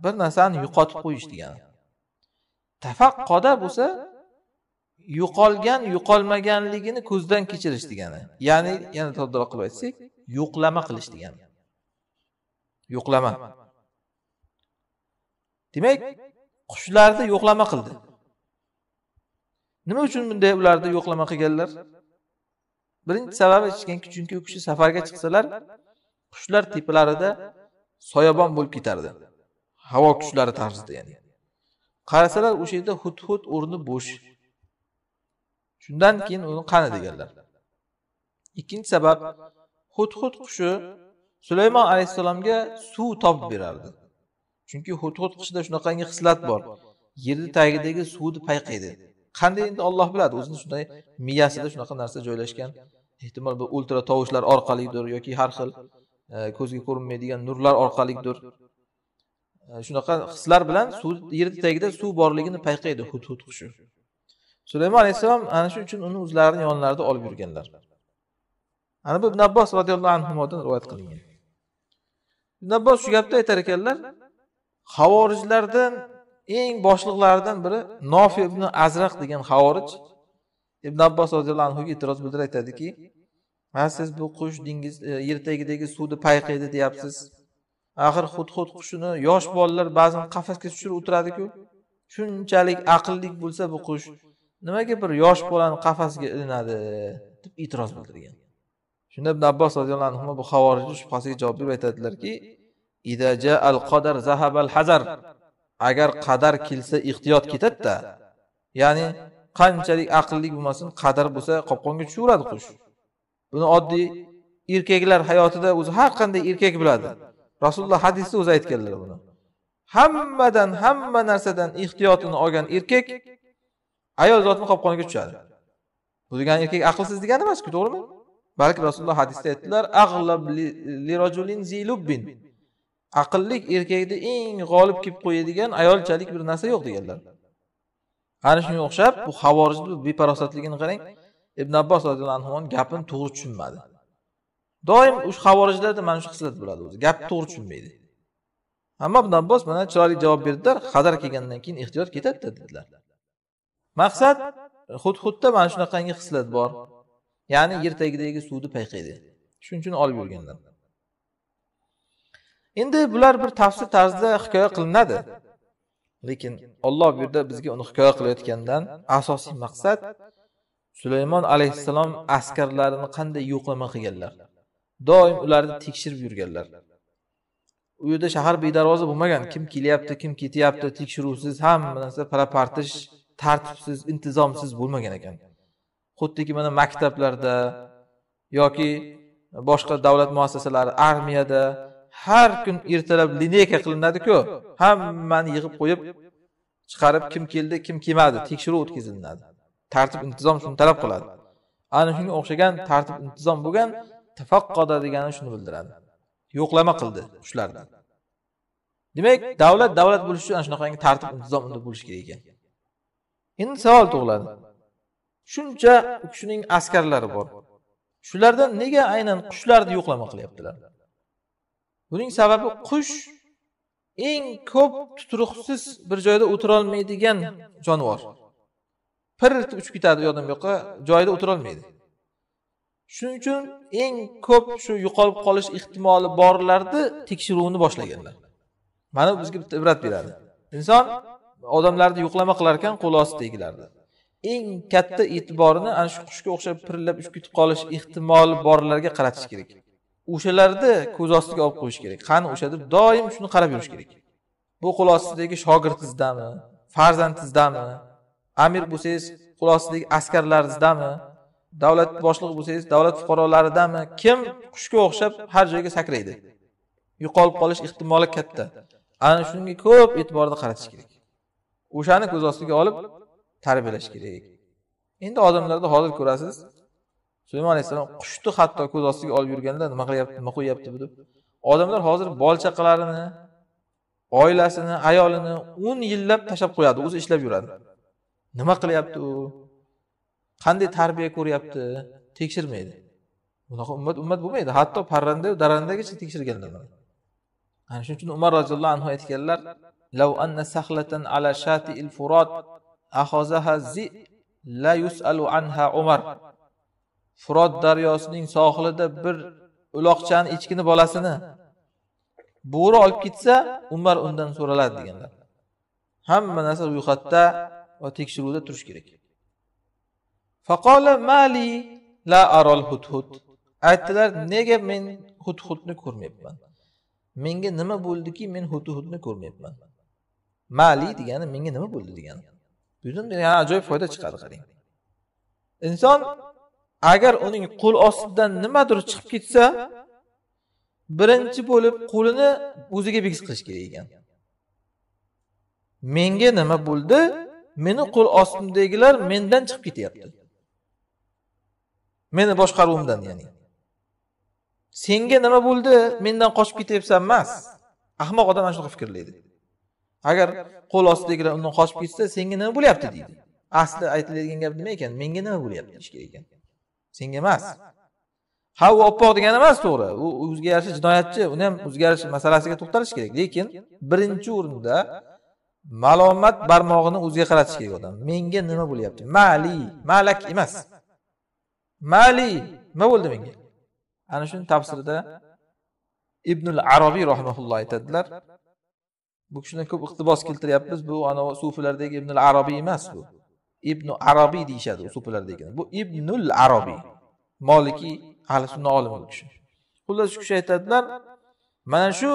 bir narsani yo'qotib qo'yish degani tafaqqoda bo'lsa yo'qolgan yo'qolmaganligini ko'zdan kechirish degani ya'ni yana toddiroq qilib aytsak yo'qlama qilish degani yo'qlama demak qushlarni yo'qlama qildi nima uchun bunday ularni yo'qlama qilganlar birinchi sababi ichganki chunki u kishi safarga chiqsalar qushlar tepalarida soyabon bo'lib ketardi havo kuchlari tarzida ya'ni qarasalar o'sha yerda hudhud o'rni bo'sh shundan keyin uni qani deganlar ikkinchi sabab hudhud qushi sulaymon alayhissalomga suv topib berardi chunki hudhud qushida shunaqangi xislat bor yerni tagidagi suvni payqaydi qanday endi olloh biladi o'zini shunday miyasida shunaqa narsa joylashgan ehtimol bu ultra tovushlar orqalidir yoki har xil e, ko'zga ko'rinmaydigan nurlar orqalidir shunaqa hislar bilan suv yerni tagida suv borligini payqaydi hud hud qushi sulaymon alayhissalom ana shu uchun uni o'zlarini yonlarida olib yurganlar ana bu ibn abbos roziyallohu anhudan rivoyat qilingan ibn abbos shu gapni aytar ekanlar havorijlardan eng boshliqlaridan biri nofi ibn azraq degan havorij ibn abbos roziyallohu anhuga e'tiroz bildirib aytadiki ha siz bu qush dengiz e, yer tagidagi suvni payqaydi deyapsiz axir hudhud qushini yosh bolalar ba'zan qafasga tushirib o'tiradiku shunchalik aqlli bo'lsa bu qush nimaga bir yosh bolani qafasga ilinadi deb e'tiroz bildirgan shunda ibn abbos roziyallohu anhu bu havorij shubhasiga javob berib aytadilarki al qadar zahabal hazar agar qadar kelsa ehtiyot ketadida ya'ni qanchalik aqlli bo'lmasin qadar bo'lsa qopqonga tushaveradi qush buni oddiy erkaklar hayotida o'zi har qanday erkak biladi rasululloh hadisda o'zi aytganlar buni hammadan hamma narsadan ehtiyotini olgan erkak ayol zotni qopqoniga tushadi bu degani erkak aqlsiz degani emasku to'g'rimi balki rasululloh hadisda aytdilar aqlli erkakda eng g'olib kelib qo'yadigan ayolchalik bir narsa yo'q deganlar ana shunga o'xshab bu havorijni beparosatligini qarang ibn abbos roziyallohu anhu gapini to'g'ri tushunmadi doim o'sha havorijlarda mana shu xislat bo'ladi o'zi gapni to'g'ri tushunmaydi ammo ibn abbos mana chiroyli javob berdilar xadar kelgandan keyin ehtiyot ketadida dedilar maqsad hudhudda mana shunaqangi xislat bor ya'ni yer tagidagi suvni payqaydi shuning uchun olib yurganlar endi bular bir tafsir tarzida hikoya qilinadi lekin olloh bu yerda bizga uni hikoya qilayotgandan asosiy maqsad sulaymon alayhissalom askarlarini qanday yo'qlama qilganlar doim ularni tekshirib yurganlar u yerda shahar bedarvoza bo'lmagan kim kelyapti kim ketyapti tekshiruvsiz hamma narsa parapartish tartibsiz intizomsiz bo'lmagan ekan xuddiki mana maktablarda yoki boshqa davlat muassasalari armiyada har kun ertalab lineyka qilinadiku hammani yig'ib qo'yib chiqarib kim keldi kim kelmadi tekshiruv o'tkazilinadi tartib intizom shuni talab qiladi ana shunga o'xshagan tartib intizom bo'lgan tafaqqoda degani shuni bildiradi yo'qlama qildi qushlarni demak davlat davlat bo'lishi uchun ana shunaqangi tartib intizom unda bo'lishi kerak ekan endi savol tug'iladi shuncha u kishining askarlari bor shulardan nega aynan qushlarni yo'qlama qilyaptilar buning sababi qush eng ko'p tuturuqsiz bir joyda o'tirolmaydigan jonivor pirt uchib ketadi u yoqdan bu yoqqa joyida o'tirolmaydi shuning uchun eng ko'p shu yo'qolib qolish ehtimoli borlarni tekshiruvni boshlaganlar mana bu bizga bitta ibrat beradi inson odamlarni yo'qlama qilar ekan qo'l ostidagilarni eng katta e'tiborini ana shu qushga o'xshab pirillab uchib ketib qolish ehtimoli borlarga qaratish kerak o'shalarni ko'z ostiga olib qo'yish kerak qani o'sha deb doim shuni qarab yurish kerak bu qo'l ostidagi shogirdingizdami farzandingizdami amir bo'lsangiz qo'l ostidagi askarlaringizdami davlat boshlig'i bo'lsangiz davlat fuqarolaridami kim qushga o'xshab har joyga sakraydi yo'qolib qolish ehtimoli katta ana shunga ko'p e'tiborni qaratish kerak o'shani ko'z ostiga olib tarbiyalash kerak endi odamlarda hozir ko'rasiz sulaymon alayhissalom qushni hatto ko'z ostiga olib yurganda nima qilyapti nima qo'yyapti bu deb odamlar hozir bola chaqalarini oilasini ayolini o'n yillab tashlab qo'yadi o'zi ishlab yuradi nima qilyapti u qanday tarbiya ko'ryapti tekshirmaydi bunaqa ummat ummat bo'lmaydi hatto parranda darrandagacha tekshirganlar ana shuning uchun umar roziyallohu anhu aytganlar lav anna sahlatan ala shati il furat ahozaha zi la yusalu anha umar furot daryosining sohilida bir uloqchani echkini bolasini bo'ri olib ketsa umar undan so'raladi deganlar hamma narsa ro'yxatda va tekshiruvda turishi kerak mali la arol hudhud aytdilar nega men hudhudni ko'rmayapman menga nima bo'ldiki men hudhudni ko'rmayapman mali degani menga nima bo'ldi degani bu yana ajoyib foyda chiqadi qarang inson agar uning qo'l ostidan nimadir chiqib ketsa birinchi bo'lib qo'lini o'ziga bigiz qilish kerak ekan menga nima bo'ldi meni qo'l ostimdagilar mendan chiqib ketyapti meni boshqaruvimdan ya'ni senga nima bo'ldi mendan qochib ketyapsan emas ahmoq odam ana shunaqa fikrlaydi agar qo'l ostidagilar undan qochib ketsa senga nima bo'lyapti deydi asli aytiladigan gap nima ekan menga nima bo'lyapti deyish kerak ekan senga emas ha u oppoq degani emas to'g'ri u o'ziga yarasha jinoyatchi uni ham o'ziga yarasha masalasiga to'xtalish kerak lekin birinchi o'rinda malomat barmog'ini o'ziga qaratish kerak odam menga nima bo'lyapti mali malak emas mali nima bo'ldi menga ana shuni tafsirida ibnul arabiy rahmaulloh aytadilar bu kishidan ko'p iqtibos keltiryapmiz bu anavi sufilardagi ibnul arabiy emas bu ibn arabiy deyishadi sufilardagi bu ibnul arabiy molikiy ahli sunna olimi bu kishi xullas shu kishi aytadilar mana shu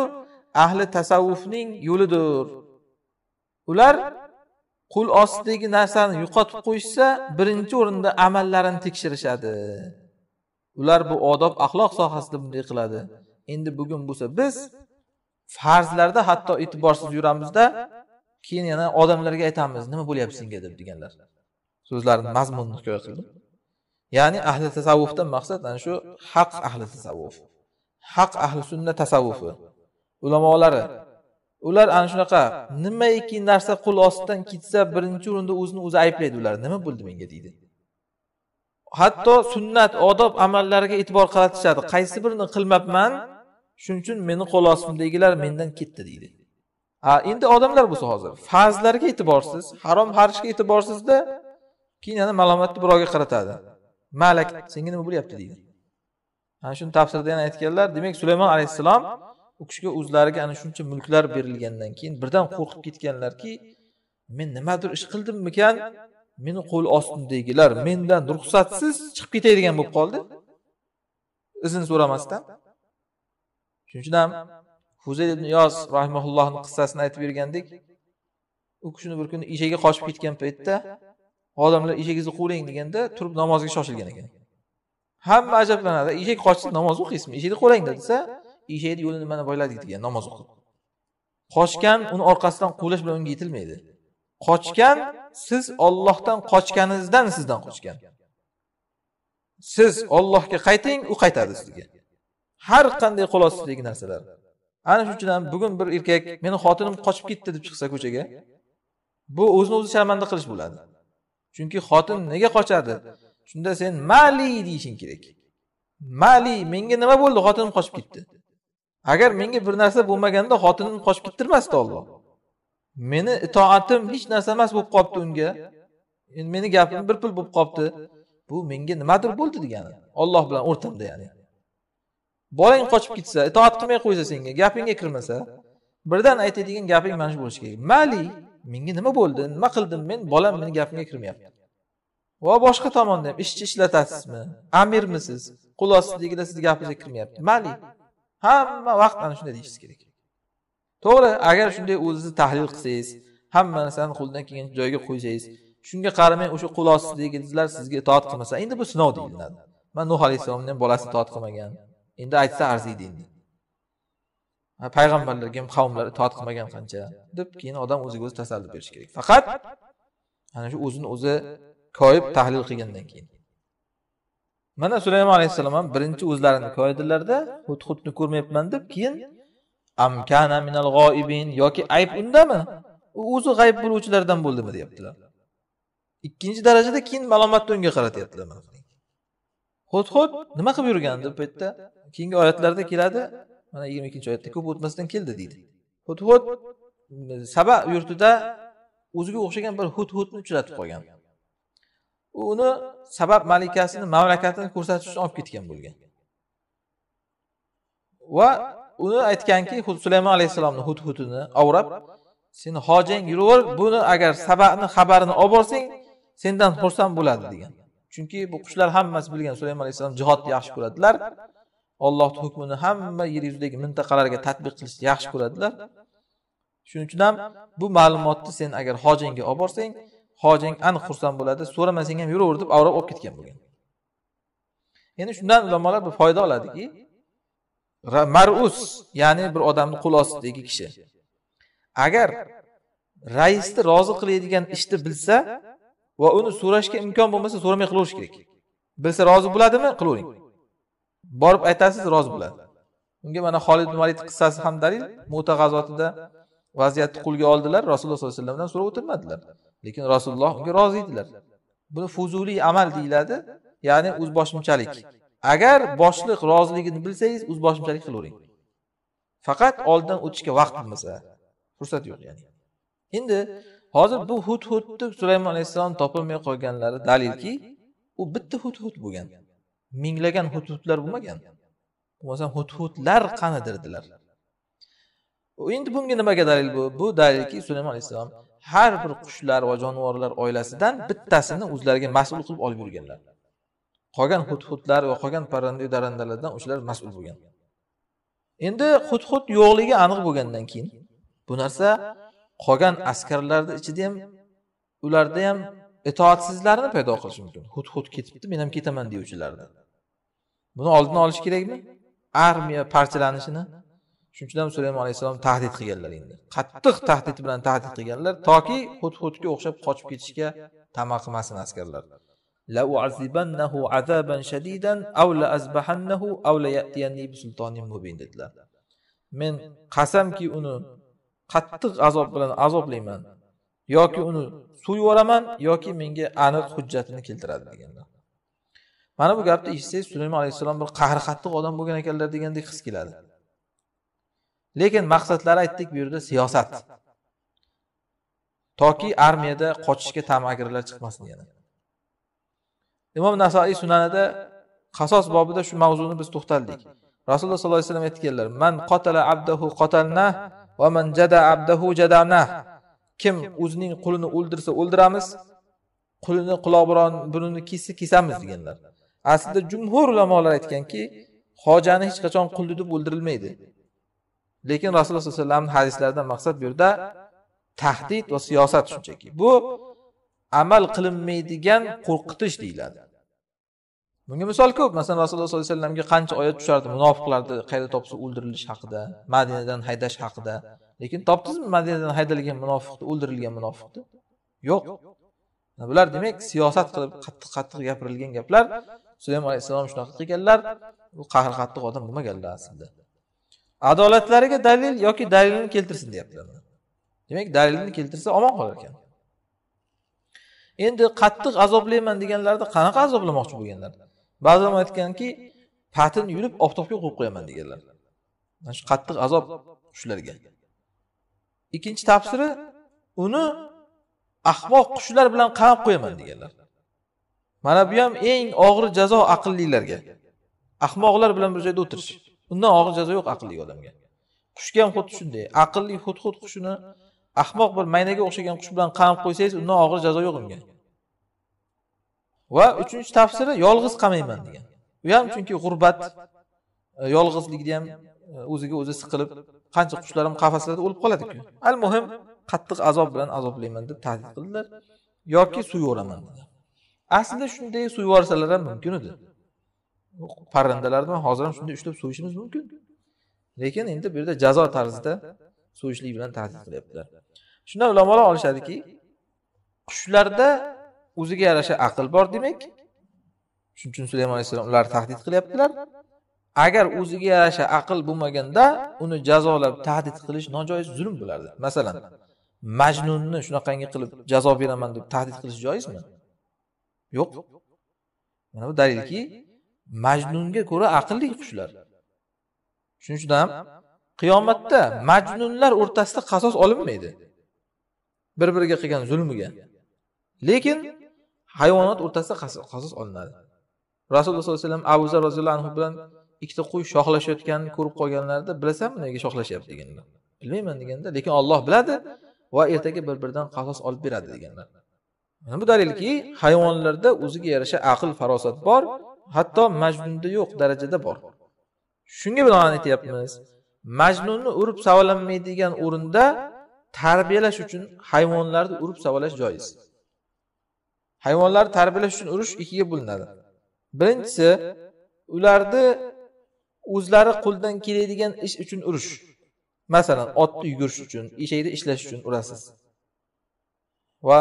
ahli tasavvufning yo'lidir ular qo'l ostidagi narsani yo'qotib qo'yishsa birinchi o'rinda amallarini tekshirishadi ular bu odob axloq sohasida bunday qiladi endi bugun bo'lsa biz farzlarda hatto e'tiborsiz yuramizda keyin yana odamlarga aytamiz nima bo'lyapti senga deb deganlar so'zlarini mazmunini hikoya qildim ya'ni ahli tasavvufdan maqsad ana shu haq ahli tasavvuf haq ahli sunna tasavvufi ulamolari ular ana shunaqa nimaiki narsa qo'l ostidan ketsa birinchi o'rinda o'zini o'zi ayblaydi ular nima bo'ldi menga deydi hatto sunnat odob amallariga e'tibor qaratishadi qaysi birini qilmabman shuning uchun meni qo'l ostimdagilar mendan ketdi deydi a endi odamlar bo'lsa hozir farzlarga e'tiborsiz harom xarishga e'tiborsizda keyin yana malomatni birovga qaratadi malak senga nima bo'lyapti deydi ana shuni tafsirda yana aytganlar demak sulaymon alayhissalom u kishiga o'zlariga ana shuncha mulklar berilgandan keyin birdan qo'rqib ketganlarki men nimadir ish qildimmikan meni qo'l ostimdagilar mendan ruxsatsiz chiqib ketadigan bo'lib qoldi izn so'ramasdan shuning uchun ham huzay ibn yoz rahimaullohni qissasini aytib bergandik u kishini bir kuni eshagi qochib ketgan paytda odamlar eshagingizni quvlang deganda turib namozga shoshilgan ekan hamma ajablanadi eshak qochdi namoz o'qiysizmi eshakni quvlang desa eshakni yo'lini mana boyladik degan namoz o'qib qochgan uni orqasidan quvlash bilan unga yetilmaydi qochgan siz ollohdan qochganingizdan sizdan qochgan siz ollohga qayting u qaytadi sizga har qanday qo'l ostidagi narsalar ana shuning uchun ham bugun bir erkak meni xotinim qochib ketdi deb chiqsa ko'chaga bu o'zini o'zi sharmanda qilish bo'ladi chunki xotin nega qochadi shunda sen mali deyishing kerak mali menga nima bo'ldi xotinim qochib ketdi agar menga bir narsa bo'lmaganda xotinim qochib kettirmasdi olloh meni itoatim hech narsa emas bo'lib qolibdi unga endi meni gapim bir pul bo'lib qolibdi bu menga nimadir bo'ldi degani olloh bilan o'rtamda ya'ni bolang qochib ketsa itoat qilmay qo'ysa senga gapingga kirmasa birdan aytadigan gaping mana shu bo'lishi kerak mali menga nima bo'ldi nima qildim men bolam meni gapimga kirmayapti va boshqa tomonda ham ishchi ishlatasizmi amirmisiz qo'l ostidagilar sizni gapingizga kirmayapti mali hamma vaqt mana shunday deyishingiz kerak to'g'ri agar shunday o'zingizni tahlil qilsangiz hamma narsani qo'ldan kelgan joyiga qo'ysangiz shunga qaramay o'sha qo'l ostidagilar sizga itoat qilmasa endi bu sinov deyiladi man nuh alayhissalomni ham bolasi itoat qilmagan endi aytsa arziydi endi payg'ambarlarga ham qavmlar itoat qilmagan qancha deb keyin odam o'ziga o'zi tasalli berishi kerak faqat ana shu o'zini o'zi koyib tahlil qilgandan keyin mana sulaymon alayhissalom ham birinchi o'zlarini koyidillarda hudhudni ko'rmayapman deb keyin amkana minal g'oibin yoki ayb undami u o'zi g'ayb bo'luvchilardan bo'ldimi deyaptilar ikkinchi darajada keyin malomatni unga qaratyaptilar hudhud nima qilib yurgandi bu paytda keyingi oyatlarda keladi mana yigirma ikkinchi oyatda ko'p o'tmasdan keldi deydi hudhud saba yurtida o'ziga o'xshagan bir hudhudni uchratib qolgan uni sabab malikasini mamlakatini ko'rsatish uchun olib ketgan bo'lgan va uni aytganki sulaymon alayhissalomni hudini ovrab seni hojang yuraver buni agar sababni xabarini olib borsang sendan xursand bo'ladi degan chunki bu qushlar hammasi bilgan sulaymon alayhissalom jihodni yaxshi ko'radilar ollohni hukmini hamma yer yuzidagi mintaqalarga tadbiq qilishni yaxshi ko'radilar shuning uchun ham bu ma'lumotni sen agar hojangga olib borsang hojing aniq xursand bo'ladi so'ramasang ham yuraver deb avrab olib ketgan bo'lgan endi shundan ulamolar bir foyda oladiki marus ya'ni bir odamni qo'l ostidagi kishi agar raisni rozi qiladigan ishni bilsa va uni so'rashga imkon bo'lmasa so'ramay qilaverish kerak bilsa rozi bo'ladimi qilavering borib aytasiz rozi bo'ladi unga mana xolid ibn valid qissasi ham dalil muta g'azotida vaziyatni qo'lga oldilar rasululloh sollallohu alayhi vasallamdan so'rab o'tirmadilar lekin rasululloh unga rozi edilar buni fuzuliy amal deyiladi ya'ni o'zboshimchalik agar boshliq roziligini bilsangiz o'zboshimchalik qilavering faqat oldidan o'tishga vaqt bo'lmasa fursat yo'q ya'ni endi hozir bu hutni sulaymon alayhissalom topilmay qolganlari dalilki u bitta hut bo'lgan minglagan hutlar bo'lmagan hut hutlar qanidir dedilar endi bunga nimaga dalil bu bu dalilki sulaymon alayhissalom har bir qushlar va jonivorlar oilasidan bittasini o'zlariga mas'ul qilib olib yurganlar qolgan hudhudlar va qolgan parranda darandalardan o'shalar mas'ul bo'lgan endi hudhud yo'qligi aniq bo'lgandan keyin bu narsa qolgan askarlarni ichida ham ularda ham itoatsizlarni paydo qilishi mumkin hudhud ketibdi men ham ketaman deyuvchilarni buni oldini olish kerakmi armiya parchalanishini shuning uchun ham sulaymon alayhissalom tahdid qilganlar endi qattiq tahdid bilan tahdid qilganlar toki hudga o'xshab qochib ketishga tama qilmasin askarlar dedilar men qasamki uni qattiq azob bilan azoblayman yoki uni suv yuboraman yoki menga aniq hujjatini keltiradi deganlar mana bu gapni eshitsangiz sulaymon alayhissalom bir qahri qattiq odam bo'lgan ekanlar degandek his keladi lekin maqsadlari aytdik bu yerda siyosat toki armiyada qochishga tamagirlar chiqmasin yana imom nasoiy sunanida qasos bobida shu mavzuni biz to'xtaldik rasululloh sollallohu alayhi vasallam aytganlar man qotala abdahu qotalna va man jada abdahu jadana kim o'zining qulini o'ldirsa o'ldiramiz qulini quloqbiron bunini kessa kesamiz deganlar aslida jumhur ulamolar aytganki hojani hech qachon qul deb o'ldirilmaydi lekin rasululloh sallallohu alayhi vasallamni hadislaridan maqsad bu yerda tahdid va siyosat shunchaki bu amal qilinmaydigan qo'rqitish deyiladi bunga misol ko'p masalan rasululloh sollallohu alayhi vasallamga qancha oyat tushardi munofiqlarni qayerda topsa o'ldirilish haqida madinadan haydash haqida lekin topdingizmi madinadan haydalgan munofiqni o'ldirilgan munofiqni yo'q bular demak siyosat qilib qattiq qattiq gapirilgan gaplar sulaymon alayhissalom shunaqa qilganlar u qahr qattiq odam bo'lmaganlar aslida adolatlariga dalil yoki dalilni keltirsin deyaptilar demak dalilni keltirsa omon qolar ekan endi qattiq azoblayman deganlarida qanaqa azoblamoqchi bo'lganlar ba'zilar aytganki patin yulib oftobga qo'yib qo'yaman deganlar mana shu qattiq azob shularga ikkinchi tafsiri uni ahmoq qushlar bilan qamab qo'yaman deganlar mana bu ham eng og'ir jazo aqllilarga ahmoqlar bilan bir joyda o'tirish undan og'ir jazo yo'q aqlli odamga qushga ham xuddi shunday aqlli hudhud qushini ahmoq bir maynaga o'xshagan qush bilan qamab qo'ysangiz undan og'ir jazo yo'q unga va uchinchi tafsiri yolg'iz qamayman degan u ham chunki g'urbat e, yolg'izlikni ham e, o'ziga o'zi siqilib qancha qushlar ham qafaslarda o'lib qoladiku al muhim qattiq azob bilan azoblayman deb tahdid qildilar yoki suv yuboraman dedi aslida shunday suv yuborsalar ham mumkin edi parrandalarni hozir ham shunday ushlab so'yishimiz mumkin lekin endi bu yerda jazo tarzida so'yishlik bilan tahdid qilyaptilar shundan ulamolar olishadiki qushlarda o'ziga yarasha aql bor demak shuning uchun sulaymon alayhissalom ularni tahdid qilyaptilar agar o'ziga yarasha aql bo'lmaganda uni jazolab tahdid qilish nojoiz zulm bo'lardi masalan majnunni shunaqangi qilib jazo beraman deb tahdid qilish joizmi yo'q mana bu dalilki majnunga ko'ra aqlli qushlar shuning uchun ham qiyomatda majnunlar o'rtasida qasos olinmaydi bir biriga qilgan zulmiga lekin hayvonot o'rtasida qasos olinadi rasululloh sollallohu alayhi vasallam abu zar roziyallohu anhu bilan ikkita qo'y shoxlashayotganini ko'rib qolganlarida bilasanmi nega shoxlashyapti deganlar bilmayman deganda lekin olloh biladi va ertaga bir biridan qasos olib beradi deganlar mana bu dalilki hayvonlarda o'ziga yarasha aql farosat bor hatto majnunda yo'q darajada bor shunga binoan aytyapmiz majnunni urib savalanmaydigan o'rinda tarbiyalash uchun hayvonlarni urib savalash joiz hayvonlarni tarbiyalash uchun urish ikkiga bo'linadi birinchisi ularni o'zlari qo'ldan keladigan ish uchun urish masalan otni yugurish uchun eshakni ishlash uchun urasiz va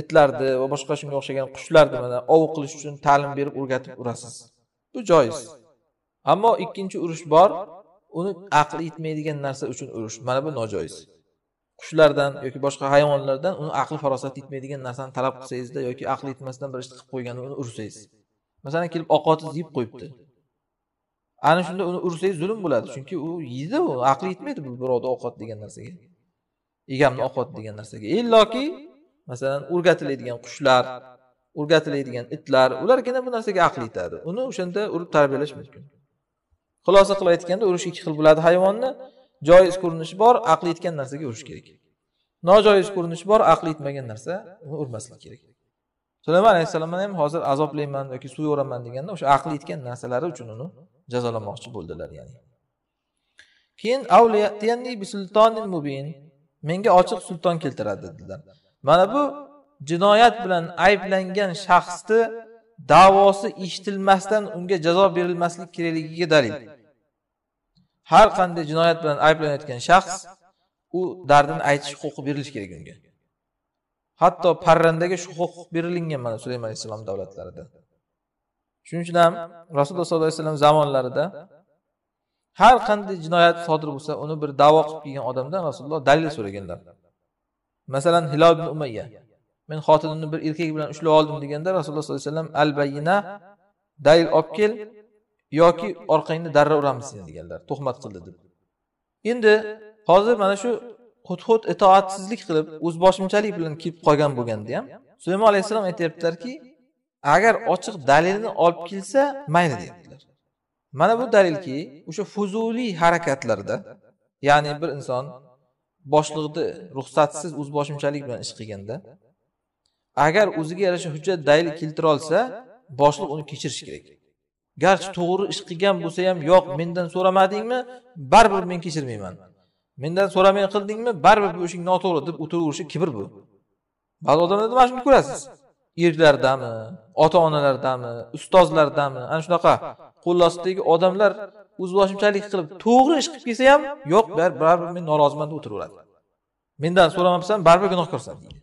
itlarni va boshqa shunga o'xshagan qushlarni mana ov qilish uchun ta'lim berib o'rgatib urasiz bu joiz ammo ikkinchi urush bor uni aqli yetmaydigan narsa uchun urush mana bu nojoiz qushlardan yoki boshqa hayvonlardan uni aqli farosati yetmaydigan narsani talab qilsangizda yoki aqli yetmasdan bir ishni qilib qo'yganda uni ursangiz masalan kelib ovqatingizni yeb qo'yibdi ana shunda uni ursangiz zulm bo'ladi chunki u yeydi u aqli yetmaydi bu birovni ovqat degan narsaga egamni ovqati degan narsaga illoki masalan o'rgatiladigan qushlar o'rgatiladigan itlar ulargina bu narsaga aql yetadi uni o'shanda urib tarbiyalash mumkin xulosa qilib aytganda urish ikki xil bo'ladi hayvonni joiz ko'rinishi bor aqli yetgan narsaga urish kerak nojoiz ko'rinishi bor aqli yetmagan narsa uni urmaslik kerak sulaymon alayhissalomni ham hozir azoblayman yoki suraveraman deganda o'sha aqli yetgan narsalari uchun uni jazolamoqchi bo'ldilar ya'ni keyin menga ochiq sulton keltiradi dedilar mana bu jinoyat bilan ayblangan shaxsni da'vosi eshitilmasdan unga jazo berilmaslik kerakligiga dalil har qanday jinoyat bilan ayblanayotgan shaxs u dardini aytish huquqi berilishi kerak unga hatto parrandaga shu huquq berilingan mana sulaymon alayhissalom davlatlarida shuning uchun ham rasululloh sollallohu alayhi vasallam zamonlarida har qanday jinoyat sodir bo'lsa uni bir davo qilib kelgan odamdan rasululloh dalil so'raganlar masalan hilo ibn umayya men xotinimni bir erkak bilan ushlab oldim deganda rasululloh sollallohu alayhi vasallam al bayina dalil olib kel yoki orqangni darra uramiz seni deganlar tuhmat qildi deb endi hozir mana shu hudhud itoatsizlik qilib o'zboshimchalik bilan kelib qolgan bo'lganda ham sulaymon alayhissalom aytyaptilarki agar ochiq dalilni olib kelsa mayli deyaptilar mana bu dalilki o'sha fuzuliy harakatlarda ya'ni bir inson boshliqni ruxsatsiz o'zboshimchalik bilan ish qilganda agar o'ziga yarasha hujjat dalil keltira olsa boshliq uni kechirishi kerak garchi to'g'ri ish qilgan bo'lsa ham yo'q mendan so'ramadingmi baribir men kechirmayman mendan so'ramay qildingmi baribir bu ishing noto'g'ri deb o'tiraverishi kibr bu ba'zi odamlarda mana shuni ko'rasiz erlardami ota onalardami ustozlardami ana shunaqa qo'l ostidagi odamlar o'zboshimchalik qilib to'g'ri ish qilib kelsa ham yo'q baribir men noroziman deb o'tiraveradi mendan so'ramabsan baribir gunohkorsan deydi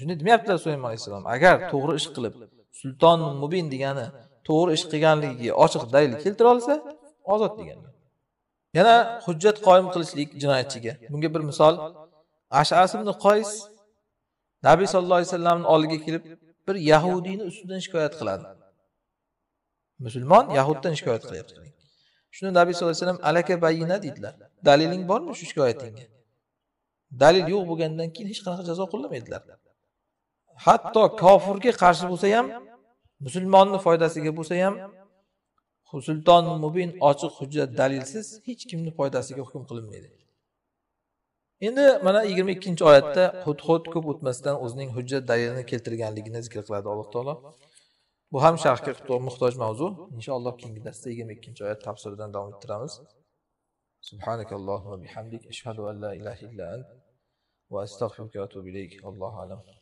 shunday demayaptilar sulaymon alayhissalom agar to'g'ri ish qilib sulton mubin degani to'g'ri ish qilganligiga ochiq dalil keltira olsa ozod degan yana hujjat qoyim qilishlik jinoyatchiga bunga bir misol ashas ibn qoys nabiy sallallohu alayhi vasallamni oldiga kelib bir yahudiyni ustidan shikoyat qiladi musulmon yahuddan shikoyat qilyapti shunda nabiy sallallohu alayhi vasallam alaka bayina deydilar daliling bormi shu shikoyatingga dalil yo'q bo'lgandan keyin hech qanaqa jazo qo'llamaydilar hatto kofirga qarshi bo'lsa ham musulmonni foydasiga bo'lsa ham sulton mubin ochiq hujjat dalilsiz hech kimni foydasiga hukm qilinmaydi endi mana yigirma ikkinchi oyatda hudhud ko'p o'tmasdan o'zining hujjat dalilini keltirganligini zikr qiladi alloh taolo Bu ham sharhga muhtoj mavzu. Inshaalloh keyingi darsda 22-oyat tafsiridan davom ettiramiz. subhanakallohu va bihamdik ashhadu an la ilaha illa va astag'firuka va atubu ilayk.